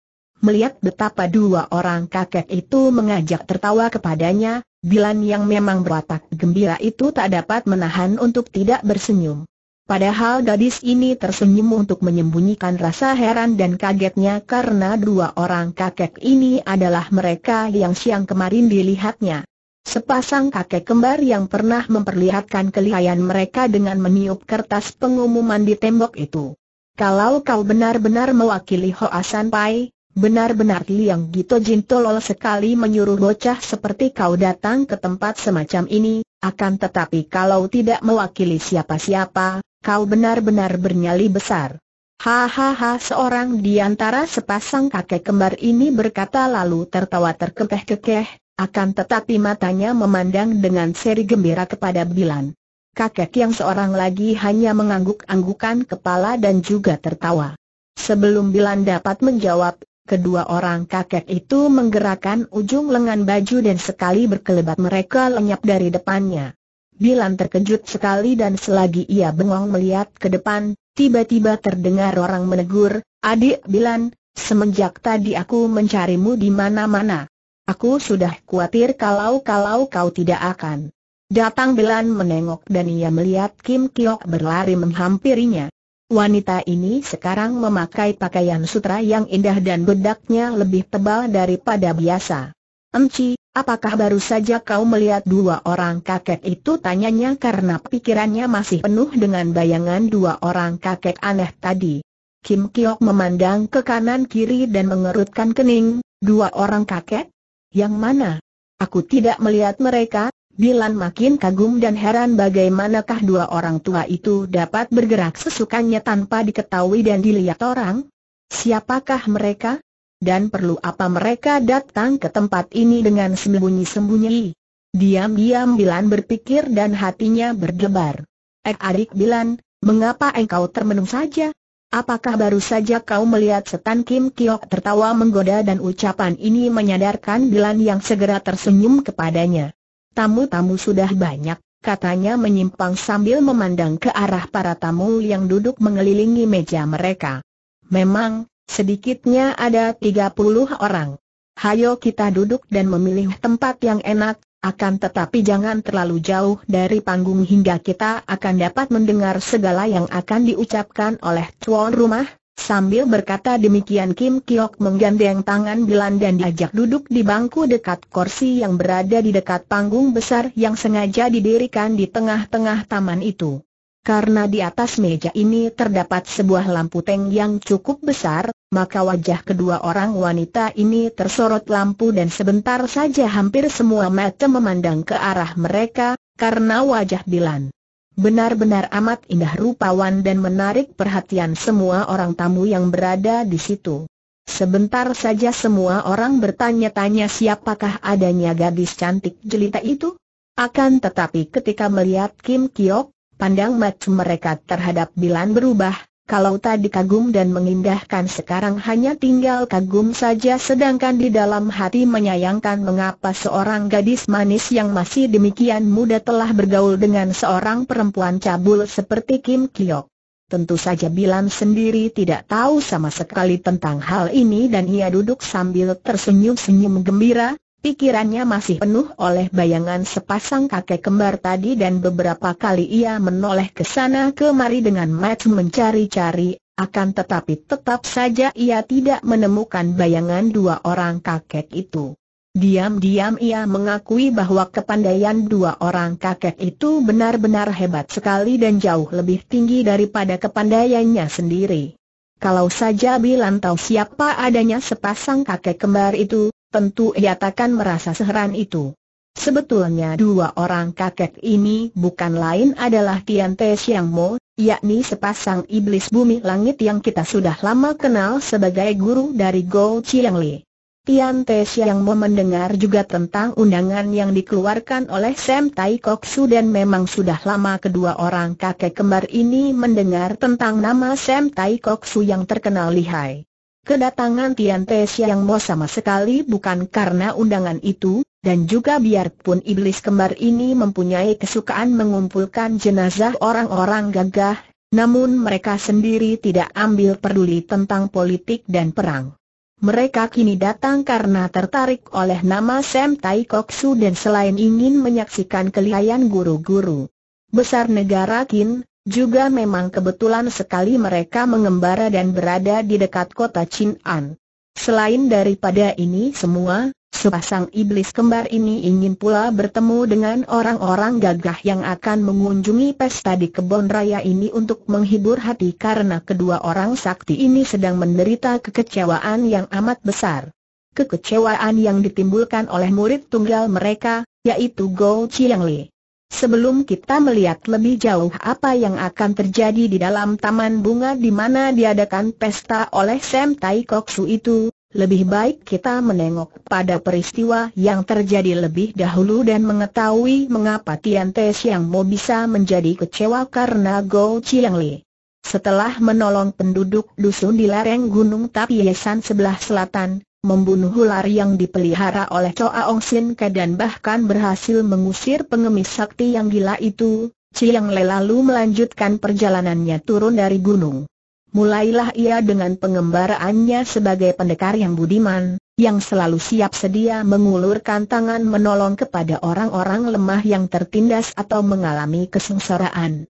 Speaker 1: melihat betapa dua orang kakek itu mengajak tertawa kepadanya, Bilan yang memang berwatak gembira itu tak dapat menahan untuk tidak bersenyum. Padahal gadis ini tersenyum untuk menyembunyikan rasa heran dan kagetnya karena dua orang kakek ini adalah mereka yang siang kemarin dilihatnya. Sepasang kakek kembar yang pernah memperlihatkan kelihayan mereka dengan meniup kertas pengumuman di tembok itu. Kalau kau benar-benar mewakili Hoa San Pai, Benar-benar Liang Gito Jin tolol sekali menyuruh bocah seperti kau datang ke tempat semacam ini, akan tetapi kalau tidak mewakili siapa-siapa, kau benar-benar bernyali besar. Hahaha seorang di antara sepasang kakek kembar ini berkata lalu tertawa terkekeh-kekeh, akan tetapi matanya memandang dengan seri gembira kepada Bilan. Kakek yang seorang lagi hanya mengangguk-anggukan kepala dan juga tertawa. Sebelum Bilan dapat menjawab, Kedua orang kakek itu menggerakkan ujung lengan baju dan sekali berkelebat mereka lenyap dari depannya. Bilan terkejut sekali dan selagi ia bengong melihat ke depan, tiba-tiba terdengar orang menegur, Adik Bilan, semenjak tadi aku mencarimu di mana-mana. Aku sudah khawatir kalau-kalau kau tidak akan. Datang Bilan menengok dan ia melihat Kim Kiok berlari menghampirinya. Wanita ini sekarang memakai pakaian sutra yang indah dan bedaknya lebih tebal daripada biasa. Emci, apakah baru saja kau melihat dua orang kakek itu? Tanyanya karena pikirannya masih penuh dengan bayangan dua orang kakek aneh tadi. Kim Kiok memandang ke kanan kiri dan mengerutkan kening, dua orang kakek? Yang mana? Aku tidak melihat mereka, Dilan makin kagum dan heran bagaimanakah dua orang tua itu dapat bergerak sesukanya tanpa diketahui dan dilihat orang. Siapakah mereka? Dan perlu apa mereka datang ke tempat ini dengan sembunyi-sembunyi? Diam-diam Bilan berpikir dan hatinya berdebar. Ek eh, adik Bilan, mengapa engkau termenung saja? Apakah baru saja kau melihat setan Kim Kiok tertawa menggoda dan ucapan ini menyadarkan Bilan yang segera tersenyum kepadanya? Tamu-tamu sudah banyak, katanya menyimpang sambil memandang ke arah para tamu yang duduk mengelilingi meja mereka. Memang, sedikitnya ada 30 orang. Hayo kita duduk dan memilih tempat yang enak, akan tetapi jangan terlalu jauh dari panggung hingga kita akan dapat mendengar segala yang akan diucapkan oleh tuan rumah, Sambil berkata demikian Kim Kiok menggandeng tangan Bilan dan diajak duduk di bangku dekat kursi yang berada di dekat panggung besar yang sengaja didirikan di tengah-tengah taman itu. Karena di atas meja ini terdapat sebuah lampu teng yang cukup besar, maka wajah kedua orang wanita ini tersorot lampu dan sebentar saja hampir semua mata memandang ke arah mereka, karena wajah Bilan. Benar-benar amat indah rupawan dan menarik perhatian semua orang tamu yang berada di situ. Sebentar saja semua orang bertanya-tanya siapakah adanya gadis cantik jelita itu. Akan tetapi ketika melihat Kim Kiok, pandang mata mereka terhadap Bilan berubah, kalau tadi kagum dan mengindahkan sekarang hanya tinggal kagum saja sedangkan di dalam hati menyayangkan mengapa seorang gadis manis yang masih demikian muda telah bergaul dengan seorang perempuan cabul seperti Kim Kiok. Tentu saja Bilan sendiri tidak tahu sama sekali tentang hal ini dan ia duduk sambil tersenyum-senyum gembira, Pikirannya masih penuh oleh bayangan sepasang kakek kembar tadi dan beberapa kali ia menoleh ke sana kemari dengan mat mencari-cari, akan tetapi tetap saja ia tidak menemukan bayangan dua orang kakek itu. Diam-diam ia mengakui bahwa kepandaian dua orang kakek itu benar-benar hebat sekali dan jauh lebih tinggi daripada kepandaiannya sendiri. Kalau saja bilang tahu siapa adanya sepasang kakek kembar itu, tentu ia takkan merasa seheran itu. Sebetulnya dua orang kakek ini bukan lain adalah Tian Te Xiang Mo, yakni sepasang iblis bumi langit yang kita sudah lama kenal sebagai guru dari Go Chiang Li. Tian Te Xiang Mo mendengar juga tentang undangan yang dikeluarkan oleh Sam Tai Kok Su dan memang sudah lama kedua orang kakek kembar ini mendengar tentang nama Sam Tai Kok Su yang terkenal lihai. Kedatangan Tian Te Siang Mo sama sekali bukan karena undangan itu, dan juga biarpun iblis kembar ini mempunyai kesukaan mengumpulkan jenazah orang-orang gagah, namun mereka sendiri tidak ambil peduli tentang politik dan perang. Mereka kini datang karena tertarik oleh nama Sam Tai Kok Su dan selain ingin menyaksikan kelihayan guru-guru besar negara Qin. Juga memang kebetulan sekali mereka mengembara dan berada di dekat kota Chin'an. Selain daripada ini semua, sepasang iblis kembar ini ingin pula bertemu dengan orang-orang gagah yang akan mengunjungi pesta di kebun raya ini untuk menghibur hati karena kedua orang sakti ini sedang menderita kekecewaan yang amat besar. Kekecewaan yang ditimbulkan oleh murid tunggal mereka, yaitu Go Chiang Li. Sebelum kita melihat lebih jauh apa yang akan terjadi di dalam taman bunga di mana diadakan pesta oleh Sam Tai Su itu, lebih baik kita menengok pada peristiwa yang terjadi lebih dahulu dan mengetahui mengapa Tian Te Siang Mo bisa menjadi kecewa karena Go Chiang Li. Setelah menolong penduduk dusun di lereng Gunung Tapiesan sebelah selatan, membunuh ular yang dipelihara oleh Choa Ong Sin Ke dan bahkan berhasil mengusir pengemis sakti yang gila itu, Chiang Le lalu melanjutkan perjalanannya turun dari gunung. Mulailah ia dengan pengembaraannya sebagai pendekar yang budiman, yang selalu siap sedia mengulurkan tangan menolong kepada orang-orang lemah yang tertindas atau mengalami kesengsaraan.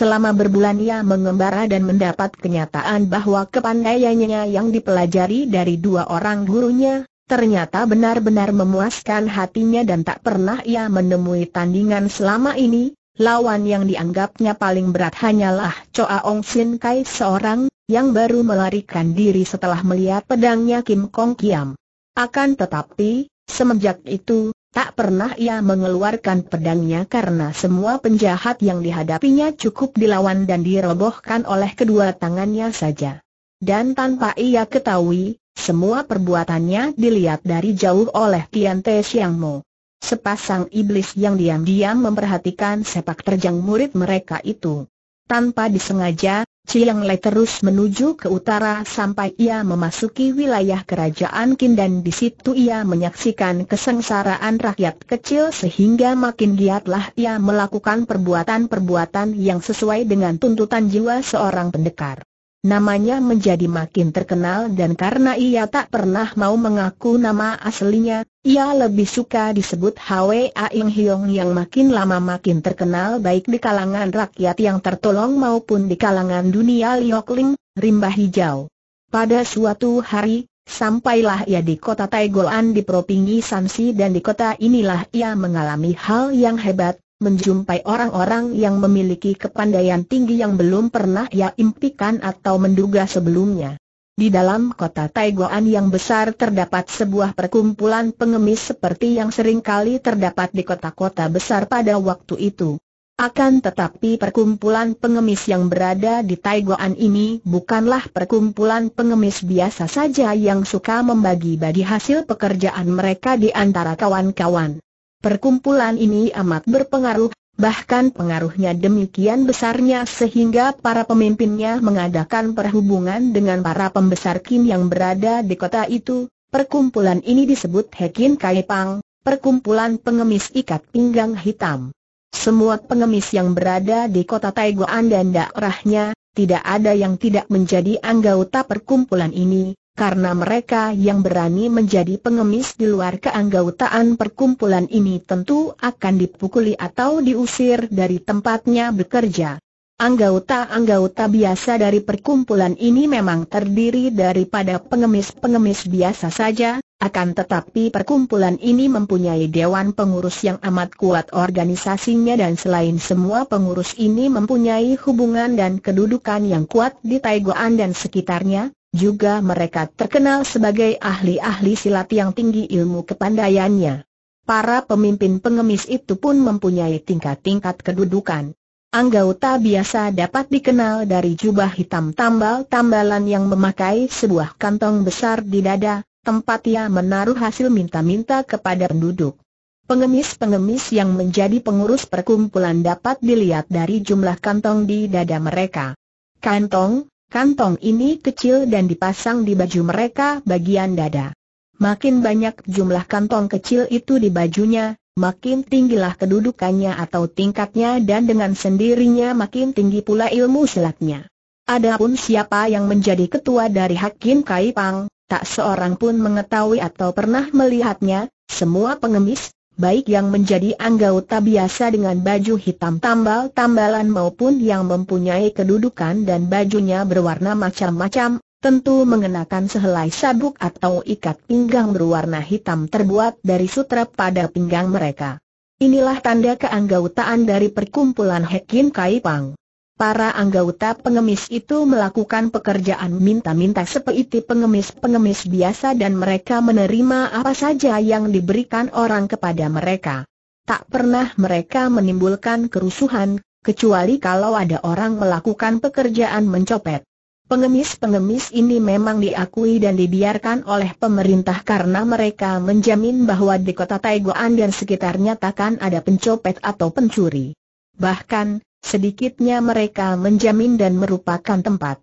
Speaker 1: Selama berbulan ia mengembara dan mendapat kenyataan bahwa kepandaiannya yang dipelajari dari dua orang gurunya, ternyata benar-benar memuaskan hatinya dan tak pernah ia menemui tandingan selama ini. Lawan yang dianggapnya paling berat hanyalah Choa Ong Sin Kai seorang, yang baru melarikan diri setelah melihat pedangnya Kim Kong Kiam. Akan tetapi, semenjak itu, Tak pernah ia mengeluarkan pedangnya karena semua penjahat yang dihadapinya cukup dilawan dan dirobohkan oleh kedua tangannya saja. Dan tanpa ia ketahui, semua perbuatannya dilihat dari jauh oleh Tian Te Siang Mo. Sepasang iblis yang diam-diam memperhatikan sepak terjang murid mereka itu. Tanpa disengaja, Chiang le terus menuju ke utara sampai ia memasuki wilayah kerajaan Qin dan di situ ia menyaksikan kesengsaraan rakyat kecil sehingga makin giatlah ia melakukan perbuatan-perbuatan yang sesuai dengan tuntutan jiwa seorang pendekar. Namanya menjadi makin terkenal dan karena ia tak pernah mau mengaku nama aslinya, ia lebih suka disebut Hwa Aing Hiong yang makin lama makin terkenal baik di kalangan rakyat yang tertolong maupun di kalangan dunia Liokling, rimba hijau. Pada suatu hari, sampailah ia di kota Taigolan di Provinsi Sansi dan di kota inilah ia mengalami hal yang hebat, menjumpai orang-orang yang memiliki kepandaian tinggi yang belum pernah ia impikan atau menduga sebelumnya. Di dalam kota Taiguan yang besar terdapat sebuah perkumpulan pengemis seperti yang sering kali terdapat di kota-kota besar pada waktu itu. Akan tetapi perkumpulan pengemis yang berada di Taiguan ini bukanlah perkumpulan pengemis biasa saja yang suka membagi-bagi hasil pekerjaan mereka di antara kawan-kawan. Perkumpulan ini amat berpengaruh, bahkan pengaruhnya demikian besarnya sehingga para pemimpinnya mengadakan perhubungan dengan para pembesar Kim yang berada di kota itu. Perkumpulan ini disebut Hekin Kaipang, perkumpulan pengemis ikat pinggang hitam. Semua pengemis yang berada di kota Taiguan dan daerahnya tidak ada yang tidak menjadi anggota perkumpulan ini, karena mereka yang berani menjadi pengemis di luar keanggotaan perkumpulan ini tentu akan dipukuli atau diusir dari tempatnya bekerja. Anggota-anggota biasa dari perkumpulan ini memang terdiri daripada pengemis-pengemis biasa saja, akan tetapi perkumpulan ini mempunyai dewan pengurus yang amat kuat organisasinya dan selain semua pengurus ini mempunyai hubungan dan kedudukan yang kuat di Taigoan dan sekitarnya, juga mereka terkenal sebagai ahli-ahli silat yang tinggi ilmu kepandaiannya. Para pemimpin pengemis itu pun mempunyai tingkat-tingkat kedudukan. Anggota biasa dapat dikenal dari jubah hitam tambal-tambalan yang memakai sebuah kantong besar di dada, tempat ia menaruh hasil minta-minta kepada penduduk. Pengemis-pengemis yang menjadi pengurus perkumpulan dapat dilihat dari jumlah kantong di dada mereka. Kantong, Kantong ini kecil dan dipasang di baju mereka bagian dada. Makin banyak jumlah kantong kecil itu di bajunya, makin tinggilah kedudukannya atau tingkatnya dan dengan sendirinya makin tinggi pula ilmu silatnya. Adapun siapa yang menjadi ketua dari Hakim Kaipang, tak seorang pun mengetahui atau pernah melihatnya, semua pengemis, baik yang menjadi anggota biasa dengan baju hitam tambal-tambalan maupun yang mempunyai kedudukan dan bajunya berwarna macam-macam, tentu mengenakan sehelai sabuk atau ikat pinggang berwarna hitam terbuat dari sutra pada pinggang mereka. Inilah tanda keanggotaan dari perkumpulan Hekin Kaipang para anggota pengemis itu melakukan pekerjaan minta-minta seperti pengemis-pengemis biasa dan mereka menerima apa saja yang diberikan orang kepada mereka. Tak pernah mereka menimbulkan kerusuhan, kecuali kalau ada orang melakukan pekerjaan mencopet. Pengemis-pengemis ini memang diakui dan dibiarkan oleh pemerintah karena mereka menjamin bahwa di kota Taiguan dan sekitarnya takkan ada pencopet atau pencuri. Bahkan, Sedikitnya mereka menjamin dan merupakan tempat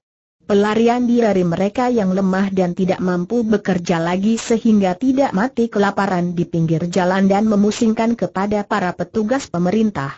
Speaker 1: pelarian dari mereka yang lemah dan tidak mampu bekerja lagi sehingga tidak mati kelaparan di pinggir jalan dan memusingkan kepada para petugas pemerintah.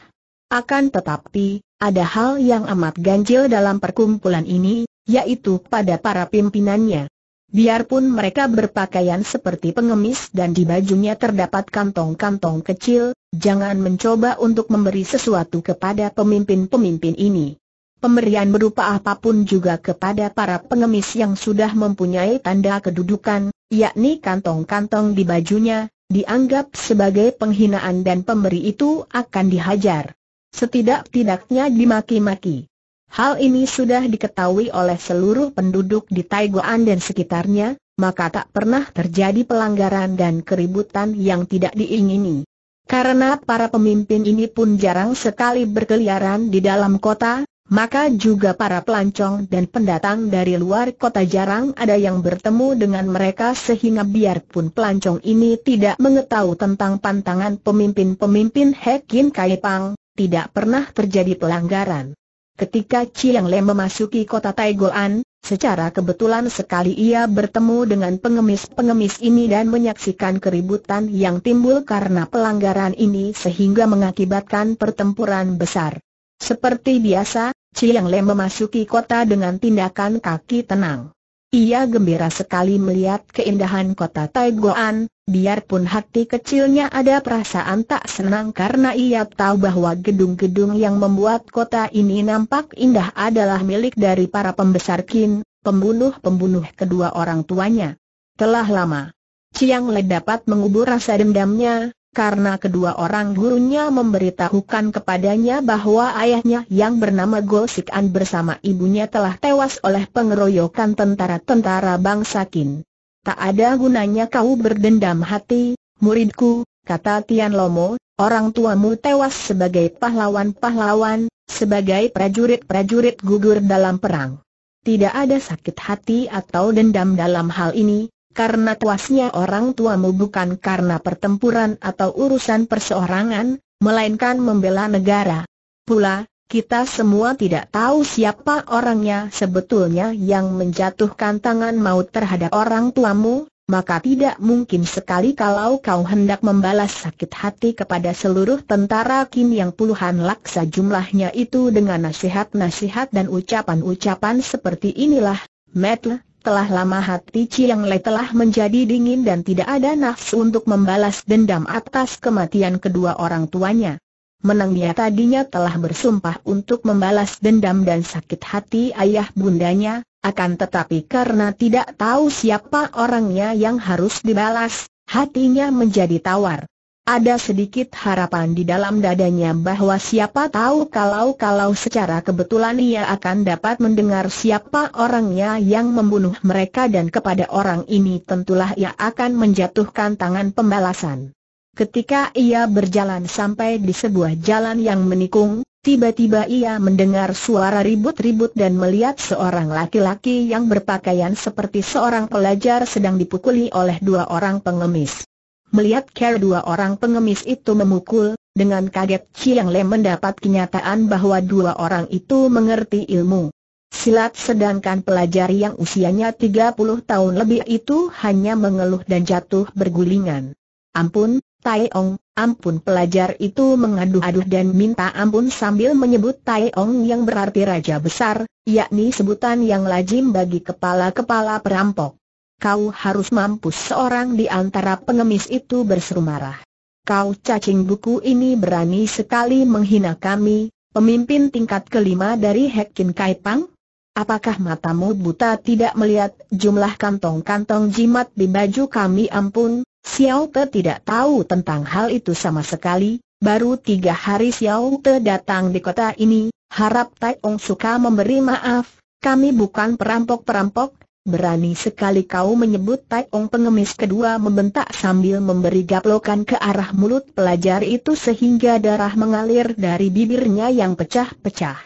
Speaker 1: Akan tetapi, ada hal yang amat ganjil dalam perkumpulan ini, yaitu pada para pimpinannya. Biarpun mereka berpakaian seperti pengemis dan di bajunya terdapat kantong-kantong kecil, jangan mencoba untuk memberi sesuatu kepada pemimpin-pemimpin ini. Pemberian berupa apapun juga kepada para pengemis yang sudah mempunyai tanda kedudukan, yakni kantong-kantong di bajunya, dianggap sebagai penghinaan dan pemberi itu akan dihajar. Setidak-tidaknya dimaki-maki. Hal ini sudah diketahui oleh seluruh penduduk di Taigoan dan sekitarnya, maka tak pernah terjadi pelanggaran dan keributan yang tidak diingini. Karena para pemimpin ini pun jarang sekali berkeliaran di dalam kota, maka juga para pelancong dan pendatang dari luar kota jarang ada yang bertemu dengan mereka sehingga biarpun pelancong ini tidak mengetahui tentang pantangan pemimpin-pemimpin Hekin Kaipang, tidak pernah terjadi pelanggaran. Ketika Chiang Le memasuki kota Taigoan, secara kebetulan sekali ia bertemu dengan pengemis-pengemis ini dan menyaksikan keributan yang timbul karena pelanggaran ini sehingga mengakibatkan pertempuran besar. Seperti biasa, Chiang Le memasuki kota dengan tindakan kaki tenang. Ia gembira sekali melihat keindahan kota Taigoan, biarpun hati kecilnya ada perasaan tak senang karena ia tahu bahwa gedung-gedung yang membuat kota ini nampak indah adalah milik dari para pembesar Kin, pembunuh-pembunuh kedua orang tuanya. Telah lama, Chiang Le dapat mengubur rasa dendamnya, karena kedua orang gurunya memberitahukan kepadanya bahwa ayahnya yang bernama Gosik bersama ibunya telah tewas oleh pengeroyokan tentara-tentara bangsa Kin. Tak ada gunanya kau berdendam hati, muridku, kata Tian Lomo, orang tuamu tewas sebagai pahlawan-pahlawan, sebagai prajurit-prajurit gugur dalam perang. Tidak ada sakit hati atau dendam dalam hal ini, karena tuasnya orang tuamu bukan karena pertempuran atau urusan perseorangan, melainkan membela negara. Pula, kita semua tidak tahu siapa orangnya sebetulnya yang menjatuhkan tangan maut terhadap orang tuamu, maka tidak mungkin sekali kalau kau hendak membalas sakit hati kepada seluruh tentara Kim yang puluhan laksa jumlahnya itu dengan nasihat-nasihat dan ucapan-ucapan seperti inilah, Metle, telah lama hati Chiang Le telah menjadi dingin dan tidak ada nafsu untuk membalas dendam atas kematian kedua orang tuanya. Menangnya tadinya telah bersumpah untuk membalas dendam dan sakit hati ayah bundanya, akan tetapi karena tidak tahu siapa orangnya yang harus dibalas, hatinya menjadi tawar. Ada sedikit harapan di dalam dadanya bahwa siapa tahu kalau-kalau secara kebetulan ia akan dapat mendengar siapa orangnya yang membunuh mereka dan kepada orang ini tentulah ia akan menjatuhkan tangan pembalasan. Ketika ia berjalan sampai di sebuah jalan yang menikung, tiba-tiba ia mendengar suara ribut-ribut dan melihat seorang laki-laki yang berpakaian seperti seorang pelajar sedang dipukuli oleh dua orang pengemis. Melihat care dua orang pengemis itu memukul, dengan kaget Chiang Le mendapat kenyataan bahwa dua orang itu mengerti ilmu silat sedangkan pelajar yang usianya 30 tahun lebih itu hanya mengeluh dan jatuh bergulingan. Ampun, Tai Ong, ampun pelajar itu mengaduh-aduh dan minta ampun sambil menyebut Tai Ong yang berarti raja besar, yakni sebutan yang lazim bagi kepala-kepala perampok kau harus mampus seorang di antara pengemis itu berseru marah. Kau cacing buku ini berani sekali menghina kami, pemimpin tingkat kelima dari Hekin Kaipang? Apakah matamu buta tidak melihat jumlah kantong-kantong jimat di baju kami ampun? Xiao Te tidak tahu tentang hal itu sama sekali, baru tiga hari Xiao Te datang di kota ini, harap Tai Ong suka memberi maaf, kami bukan perampok-perampok, Berani sekali kau menyebut Taiong pengemis kedua membentak sambil memberi gaplokan ke arah mulut pelajar itu sehingga darah mengalir dari bibirnya yang pecah-pecah.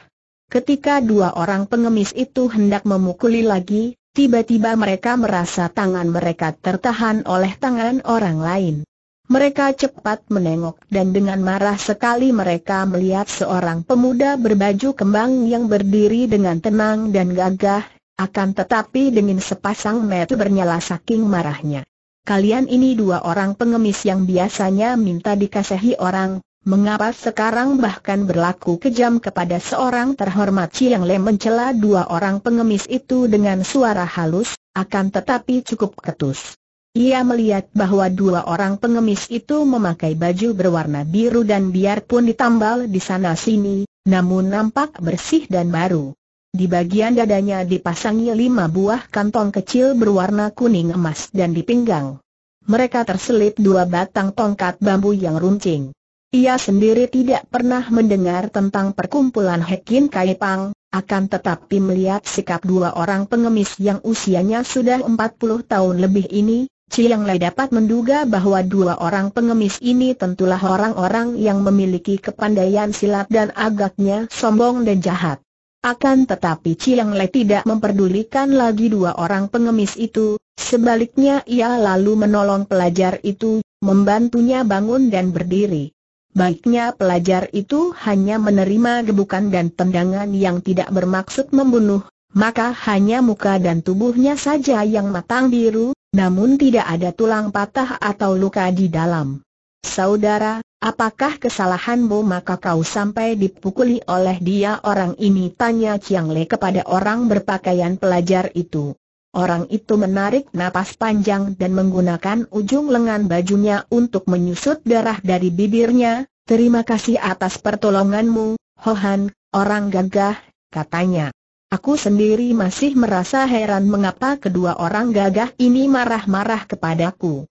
Speaker 1: Ketika dua orang pengemis itu hendak memukuli lagi, tiba-tiba mereka merasa tangan mereka tertahan oleh tangan orang lain. Mereka cepat menengok dan dengan marah sekali mereka melihat seorang pemuda berbaju kembang yang berdiri dengan tenang dan gagah akan tetapi dengan sepasang mata bernyala saking marahnya. Kalian ini dua orang pengemis yang biasanya minta dikasihi orang, mengapa sekarang bahkan berlaku kejam kepada seorang terhormat yang Le mencela dua orang pengemis itu dengan suara halus, akan tetapi cukup ketus. Ia melihat bahwa dua orang pengemis itu memakai baju berwarna biru dan biarpun ditambal di sana-sini, namun nampak bersih dan baru. Di bagian dadanya dipasangi lima buah kantong kecil berwarna kuning emas dan di pinggang. Mereka terselip dua batang tongkat bambu yang runcing. Ia sendiri tidak pernah mendengar tentang perkumpulan Hekin Kaipang, akan tetapi melihat sikap dua orang pengemis yang usianya sudah 40 tahun lebih ini, Chiang Lai dapat menduga bahwa dua orang pengemis ini tentulah orang-orang yang memiliki kepandaian silat dan agaknya sombong dan jahat. Akan tetapi Chiang Le tidak memperdulikan lagi dua orang pengemis itu, sebaliknya ia lalu menolong pelajar itu, membantunya bangun dan berdiri. Baiknya pelajar itu hanya menerima gebukan dan tendangan yang tidak bermaksud membunuh, maka hanya muka dan tubuhnya saja yang matang biru, namun tidak ada tulang patah atau luka di dalam. Saudara, apakah kesalahanmu maka kau sampai dipukuli oleh dia orang ini? Tanya Chiang Le kepada orang berpakaian pelajar itu. Orang itu menarik napas panjang dan menggunakan ujung lengan bajunya untuk menyusut darah dari bibirnya. Terima kasih atas pertolonganmu, Hohan, orang gagah, katanya. Aku sendiri masih merasa heran mengapa kedua orang gagah ini marah-marah kepadaku.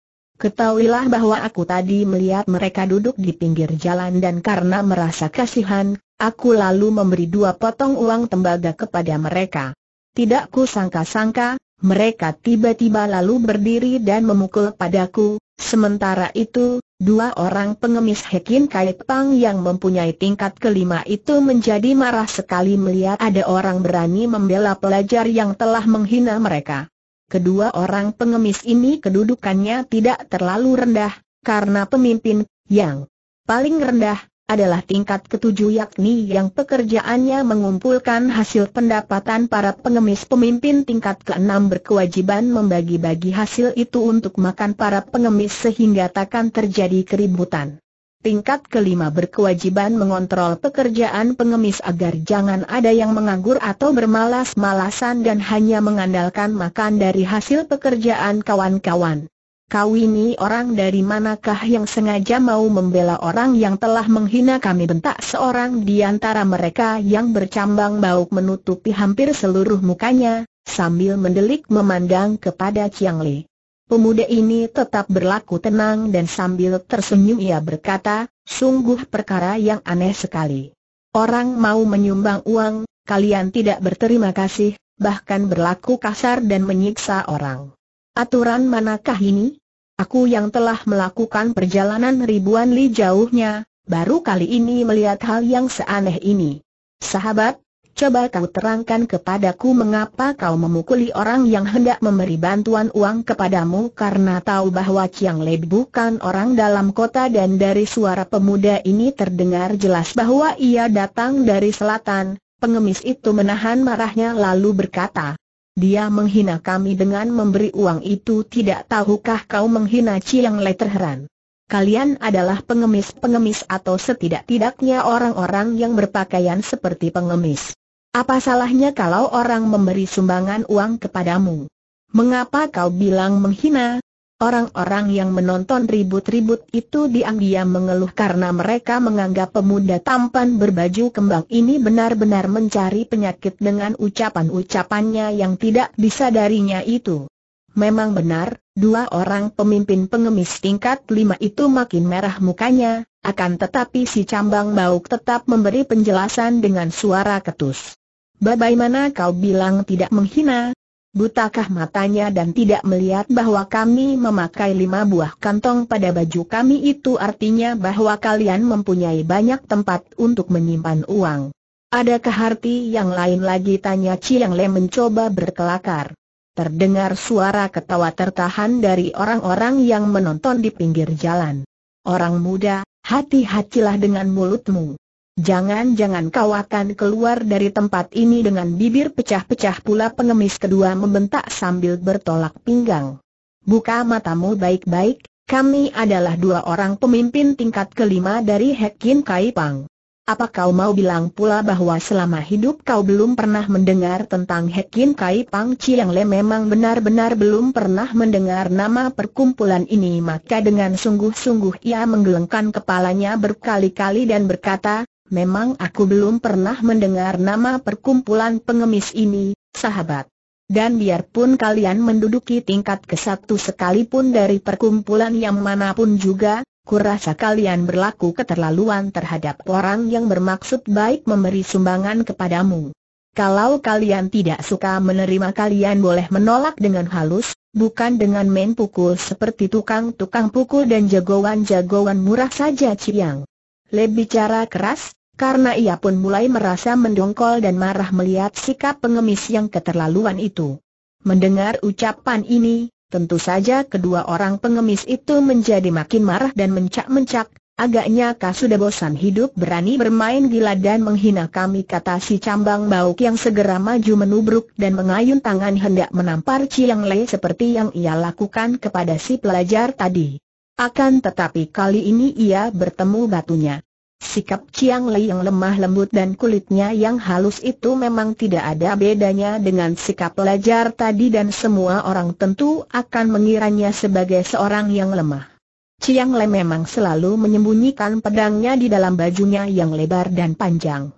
Speaker 1: Ketahuilah bahwa aku tadi melihat mereka duduk di pinggir jalan dan karena merasa kasihan, aku lalu memberi dua potong uang tembaga kepada mereka. Tidak ku sangka-sangka, mereka tiba-tiba lalu berdiri dan memukul padaku, sementara itu, dua orang pengemis Hekin Kait Pang yang mempunyai tingkat kelima itu menjadi marah sekali melihat ada orang berani membela pelajar yang telah menghina mereka kedua orang pengemis ini kedudukannya tidak terlalu rendah, karena pemimpin yang paling rendah adalah tingkat ketujuh yakni yang pekerjaannya mengumpulkan hasil pendapatan para pengemis pemimpin tingkat keenam berkewajiban membagi-bagi hasil itu untuk makan para pengemis sehingga takkan terjadi keributan. Tingkat kelima berkewajiban mengontrol pekerjaan pengemis agar jangan ada yang menganggur atau bermalas-malasan dan hanya mengandalkan makan dari hasil pekerjaan kawan-kawan. Kau ini orang dari manakah yang sengaja mau membela orang yang telah menghina kami bentak seorang di antara mereka yang bercambang bau menutupi hampir seluruh mukanya, sambil mendelik memandang kepada Chiang Li. Pemuda ini tetap berlaku tenang dan sambil tersenyum ia berkata, sungguh perkara yang aneh sekali. Orang mau menyumbang uang, kalian tidak berterima kasih, bahkan berlaku kasar dan menyiksa orang. Aturan manakah ini? Aku yang telah melakukan perjalanan ribuan li jauhnya, baru kali ini melihat hal yang seaneh ini. Sahabat, Coba kau terangkan kepadaku mengapa kau memukuli orang yang hendak memberi bantuan uang kepadamu karena tahu bahwa Chiang Le bukan orang dalam kota dan dari suara pemuda ini terdengar jelas bahwa ia datang dari selatan. Pengemis itu menahan marahnya lalu berkata, dia menghina kami dengan memberi uang itu tidak tahukah kau menghina Chiang Le terheran. Kalian adalah pengemis-pengemis atau setidak-tidaknya orang-orang yang berpakaian seperti pengemis. Apa salahnya kalau orang memberi sumbangan uang kepadamu? Mengapa kau bilang menghina? Orang-orang yang menonton ribut-ribut itu diam-diam mengeluh karena mereka menganggap pemuda tampan berbaju kembang ini benar-benar mencari penyakit dengan ucapan-ucapannya yang tidak disadarinya itu. Memang benar, dua orang pemimpin pengemis tingkat lima itu makin merah mukanya, akan tetapi si cambang bauk tetap memberi penjelasan dengan suara ketus. Babai mana kau bilang tidak menghina? Butakah matanya dan tidak melihat bahwa kami memakai lima buah kantong pada baju kami itu artinya bahwa kalian mempunyai banyak tempat untuk menyimpan uang. Adakah arti yang lain lagi tanya Chiang Le mencoba berkelakar. Terdengar suara ketawa tertahan dari orang-orang yang menonton di pinggir jalan. Orang muda, hati-hatilah dengan mulutmu. Jangan-jangan kau akan keluar dari tempat ini dengan bibir pecah-pecah pula pengemis kedua membentak sambil bertolak pinggang. Buka matamu baik-baik, kami adalah dua orang pemimpin tingkat kelima dari Hekin Kai Pang. Apa kau mau bilang pula bahwa selama hidup kau belum pernah mendengar tentang Hekin Kai Pang Chiang Le memang benar-benar belum pernah mendengar nama perkumpulan ini maka dengan sungguh-sungguh ia menggelengkan kepalanya berkali-kali dan berkata, memang aku belum pernah mendengar nama perkumpulan pengemis ini, sahabat. Dan biarpun kalian menduduki tingkat ke satu sekalipun dari perkumpulan yang manapun juga, kurasa kalian berlaku keterlaluan terhadap orang yang bermaksud baik memberi sumbangan kepadamu. Kalau kalian tidak suka menerima kalian boleh menolak dengan halus, bukan dengan main pukul seperti tukang-tukang pukul dan jagoan-jagoan murah saja Ciyang. Lebih cara keras, karena ia pun mulai merasa mendongkol dan marah melihat sikap pengemis yang keterlaluan itu. Mendengar ucapan ini, tentu saja kedua orang pengemis itu menjadi makin marah dan mencak-mencak, agaknya kau sudah bosan hidup berani bermain gila dan menghina kami kata si cambang bauk yang segera maju menubruk dan mengayun tangan hendak menampar Chiang Lei seperti yang ia lakukan kepada si pelajar tadi. Akan tetapi kali ini ia bertemu batunya. Sikap Chiang Lei yang lemah lembut dan kulitnya yang halus itu memang tidak ada bedanya dengan sikap pelajar tadi dan semua orang tentu akan mengiranya sebagai seorang yang lemah. Chiang Lei memang selalu menyembunyikan pedangnya di dalam bajunya yang lebar dan panjang.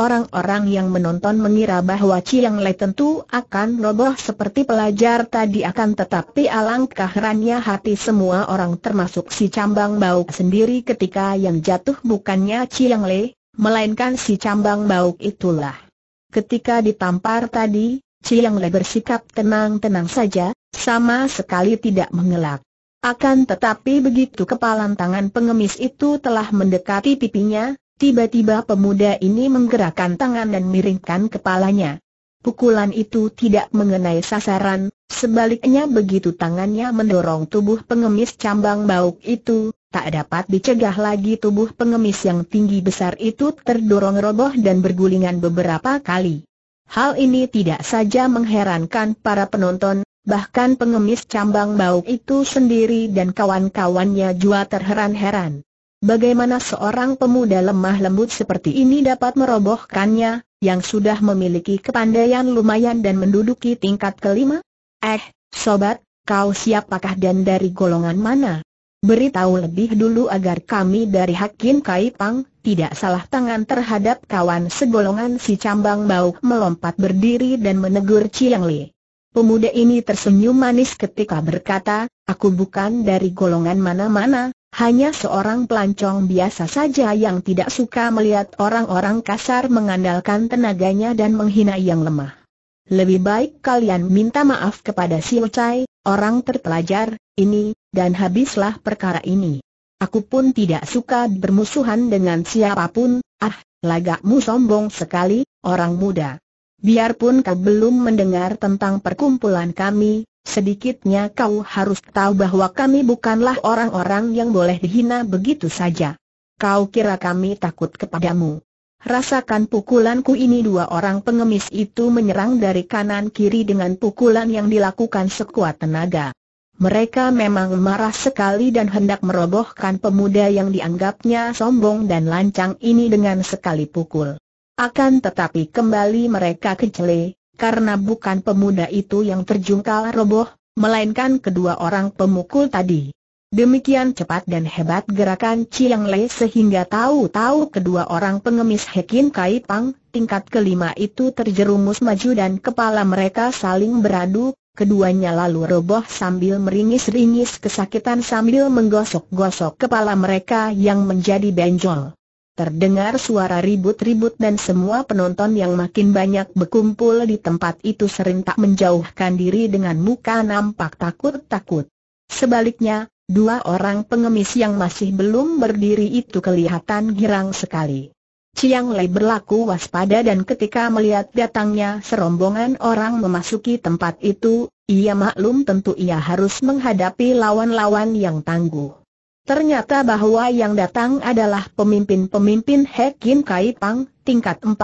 Speaker 1: Orang-orang yang menonton mengira bahwa Chiang Lai tentu akan roboh seperti pelajar tadi akan tetapi alangkah herannya hati semua orang termasuk si Cambang Bau sendiri ketika yang jatuh bukannya Chiang Lai, melainkan si Cambang Bau itulah. Ketika ditampar tadi, Chiang Lai bersikap tenang-tenang saja, sama sekali tidak mengelak. Akan tetapi begitu kepalan tangan pengemis itu telah mendekati pipinya, Tiba-tiba pemuda ini menggerakkan tangan dan miringkan kepalanya. Pukulan itu tidak mengenai sasaran, sebaliknya begitu tangannya mendorong tubuh pengemis cambang bauk itu, tak dapat dicegah lagi tubuh pengemis yang tinggi besar itu terdorong roboh dan bergulingan beberapa kali. Hal ini tidak saja mengherankan para penonton, bahkan pengemis cambang bauk itu sendiri dan kawan-kawannya juga terheran-heran. Bagaimana seorang pemuda lemah lembut seperti ini dapat merobohkannya, yang sudah memiliki kepandaian lumayan dan menduduki tingkat kelima? Eh, sobat, kau siapakah dan dari golongan mana? Beritahu lebih dulu agar kami dari Hakim Kaipang, tidak salah tangan terhadap kawan segolongan si Cambang Bau melompat berdiri dan menegur Chiang Li. Pemuda ini tersenyum manis ketika berkata, aku bukan dari golongan mana-mana, hanya seorang pelancong biasa saja yang tidak suka melihat orang-orang kasar mengandalkan tenaganya dan menghina yang lemah. Lebih baik kalian minta maaf kepada si Ucai, orang terpelajar, ini, dan habislah perkara ini. Aku pun tidak suka bermusuhan dengan siapapun, ah, lagakmu sombong sekali, orang muda. Biarpun kau belum mendengar tentang perkumpulan kami, Sedikitnya kau harus tahu bahwa kami bukanlah orang-orang yang boleh dihina begitu saja. Kau kira kami takut kepadamu? Rasakan pukulanku ini dua orang pengemis itu menyerang dari kanan kiri dengan pukulan yang dilakukan sekuat tenaga. Mereka memang marah sekali dan hendak merobohkan pemuda yang dianggapnya sombong dan lancang ini dengan sekali pukul. Akan tetapi kembali mereka kecele, karena bukan pemuda itu yang terjungkal roboh, melainkan kedua orang pemukul tadi. Demikian cepat dan hebat gerakan Chiang Lei sehingga tahu-tahu kedua orang pengemis Hekin Kai Pang, tingkat kelima itu terjerumus maju dan kepala mereka saling beradu, keduanya lalu roboh sambil meringis-ringis kesakitan sambil menggosok-gosok kepala mereka yang menjadi benjol. Terdengar suara ribut-ribut dan semua penonton yang makin banyak berkumpul di tempat itu serentak menjauhkan diri dengan muka nampak takut-takut. Sebaliknya, dua orang pengemis yang masih belum berdiri itu kelihatan girang sekali. Chiang Lei berlaku waspada dan ketika melihat datangnya serombongan orang memasuki tempat itu, ia maklum tentu ia harus menghadapi lawan-lawan yang tangguh. Ternyata bahwa yang datang adalah pemimpin-pemimpin Hekin Kai Pang, tingkat 4,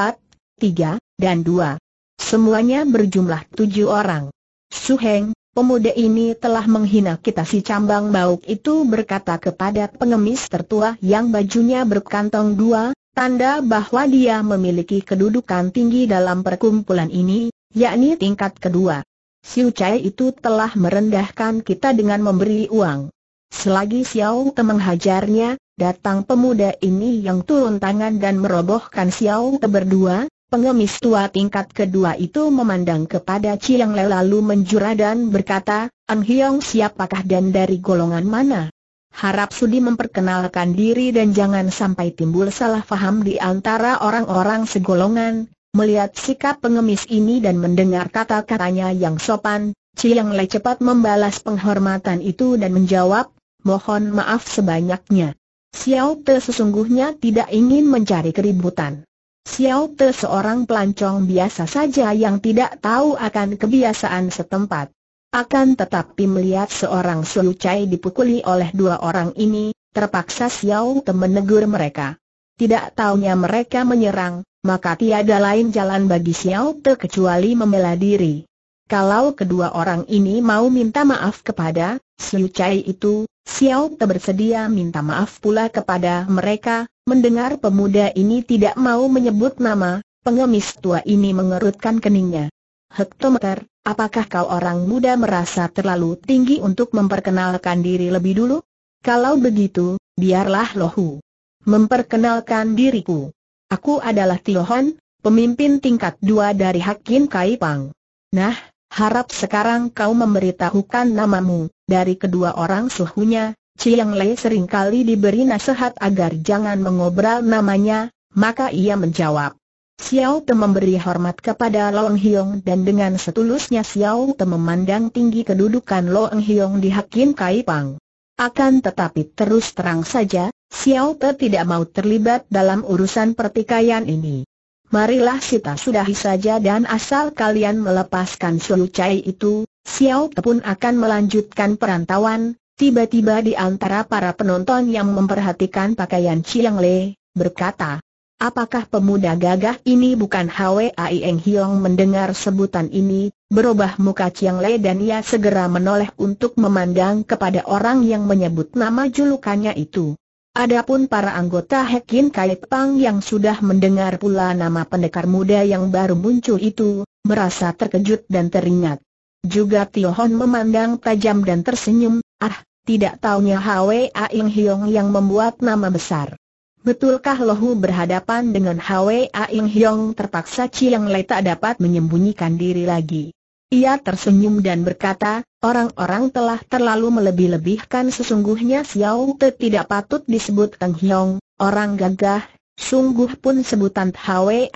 Speaker 1: 3, dan 2. Semuanya berjumlah 7 orang. Suheng, pemuda ini telah menghina kita si cambang bauk itu berkata kepada pengemis tertua yang bajunya berkantong dua, tanda bahwa dia memiliki kedudukan tinggi dalam perkumpulan ini, yakni tingkat kedua. Siu Chai itu telah merendahkan kita dengan memberi uang. Selagi Xiao Te menghajarnya, datang pemuda ini yang turun tangan dan merobohkan Xiao Te berdua, pengemis tua tingkat kedua itu memandang kepada Chiang Le lalu menjura dan berkata, An Hiong siapakah dan dari golongan mana? Harap Sudi memperkenalkan diri dan jangan sampai timbul salah faham di antara orang-orang segolongan. Melihat sikap pengemis ini dan mendengar kata-katanya yang sopan, Chiang Le cepat membalas penghormatan itu dan menjawab, mohon maaf sebanyaknya. Xiao Te sesungguhnya tidak ingin mencari keributan. Xiao Te seorang pelancong biasa saja yang tidak tahu akan kebiasaan setempat. Akan tetapi melihat seorang Su Chai dipukuli oleh dua orang ini, terpaksa Xiao Te menegur mereka. Tidak taunya mereka menyerang, maka tiada lain jalan bagi Xiao Te kecuali membela diri. Kalau kedua orang ini mau minta maaf kepada Siu Chai itu, Xiao Te bersedia minta maaf pula kepada mereka, mendengar pemuda ini tidak mau menyebut nama, pengemis tua ini mengerutkan keningnya. Hektometer, apakah kau orang muda merasa terlalu tinggi untuk memperkenalkan diri lebih dulu? Kalau begitu, biarlah lohu. Memperkenalkan diriku. Aku adalah Tiohon, pemimpin tingkat dua dari Hakim Kaipang. Nah, harap sekarang kau memberitahukan namamu, dari kedua orang suhunya, Chiang Lei seringkali diberi nasihat agar jangan mengobral namanya, maka ia menjawab. Xiao Te memberi hormat kepada Long Hiong dan dengan setulusnya Xiao Te memandang tinggi kedudukan Long Hiong di Hakim Kai Pang. Akan tetapi terus terang saja, Xiao Te tidak mau terlibat dalam urusan pertikaian ini. Marilah kita sudahi saja dan asal kalian melepaskan Sulu Chai itu, Xiao Te pun akan melanjutkan perantauan, tiba-tiba di antara para penonton yang memperhatikan pakaian Chiang Le, berkata, Apakah pemuda gagah ini bukan Hwai Aieng Hiong mendengar sebutan ini, berubah muka Chiang Le dan ia segera menoleh untuk memandang kepada orang yang menyebut nama julukannya itu. Adapun para anggota Hekin Kai Pang yang sudah mendengar pula nama pendekar muda yang baru muncul itu, merasa terkejut dan teringat. Juga Tio Hon memandang tajam dan tersenyum, ah, tidak taunya Hwa Ing Hiong yang membuat nama besar. Betulkah Lohu berhadapan dengan Hwa Ing Hiong terpaksa Chiang Lei tak dapat menyembunyikan diri lagi. Ia tersenyum dan berkata, orang-orang telah terlalu melebih-lebihkan sesungguhnya Xiao Te tidak patut disebut Teng Hiong, orang gagah, sungguh pun sebutan Hwai,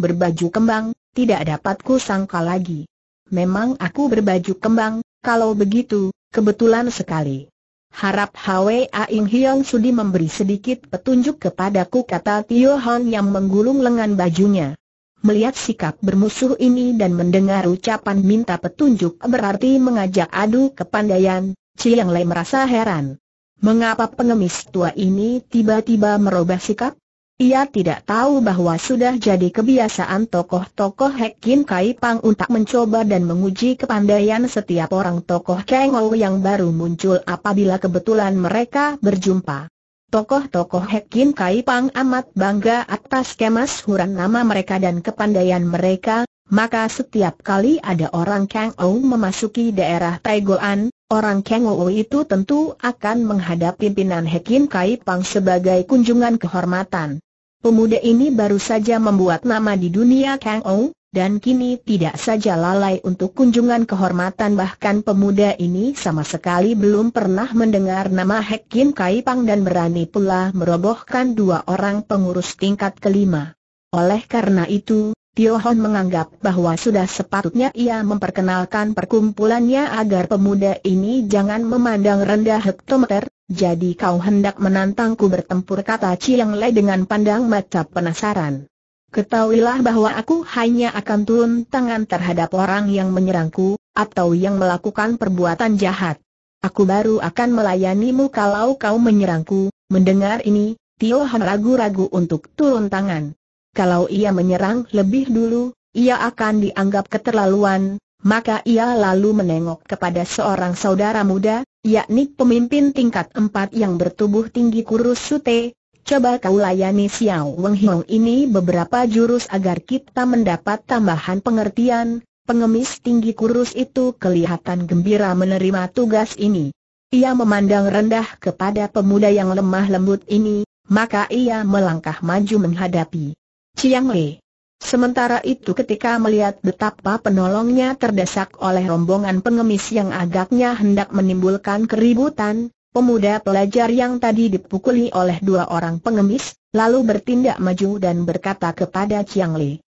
Speaker 1: berbaju kembang, tidak dapat sangka lagi memang aku berbaju kembang, kalau begitu, kebetulan sekali. Harap Hwa Aing Hiong Sudi memberi sedikit petunjuk kepadaku kata Tio Hon yang menggulung lengan bajunya. Melihat sikap bermusuh ini dan mendengar ucapan minta petunjuk berarti mengajak adu kepandaian, Chiang Lei merasa heran. Mengapa pengemis tua ini tiba-tiba merubah sikap? Ia tidak tahu bahwa sudah jadi kebiasaan tokoh-tokoh Hek Kim Kai Pang untuk mencoba dan menguji kepandaian setiap orang tokoh Kang Ou yang baru muncul apabila kebetulan mereka berjumpa. Tokoh-tokoh Hek Kim Kai Pang amat bangga atas kemasyhuran nama mereka dan kepandaian mereka, maka setiap kali ada orang Kang Ou memasuki daerah Taigoan, Orang Kang Ou itu tentu akan menghadap pimpinan Hekin Kai Pang sebagai kunjungan kehormatan. Pemuda ini baru saja membuat nama di dunia Kang Ou, dan kini tidak saja lalai untuk kunjungan kehormatan bahkan pemuda ini sama sekali belum pernah mendengar nama Hek Kim Kai Pang dan berani pula merobohkan dua orang pengurus tingkat kelima. Oleh karena itu, Tio Hon menganggap bahwa sudah sepatutnya ia memperkenalkan perkumpulannya agar pemuda ini jangan memandang rendah hektometer, jadi kau hendak menantangku bertempur kata Chiang Lai dengan pandang mata penasaran. Ketahuilah bahwa aku hanya akan turun tangan terhadap orang yang menyerangku, atau yang melakukan perbuatan jahat. Aku baru akan melayanimu kalau kau menyerangku, mendengar ini, Tio Hon ragu-ragu untuk turun tangan kalau ia menyerang lebih dulu, ia akan dianggap keterlaluan, maka ia lalu menengok kepada seorang saudara muda, yakni pemimpin tingkat empat yang bertubuh tinggi kurus sute, coba kau layani Xiao Wang Hong ini beberapa jurus agar kita mendapat tambahan pengertian, pengemis tinggi kurus itu kelihatan gembira menerima tugas ini. Ia memandang rendah kepada pemuda yang lemah lembut ini, maka ia melangkah maju menghadapi. Chiang Wei. Sementara itu ketika melihat betapa penolongnya terdesak oleh rombongan pengemis yang agaknya hendak menimbulkan keributan, pemuda pelajar yang tadi dipukuli oleh dua orang pengemis, lalu bertindak maju dan berkata kepada Chiang Li,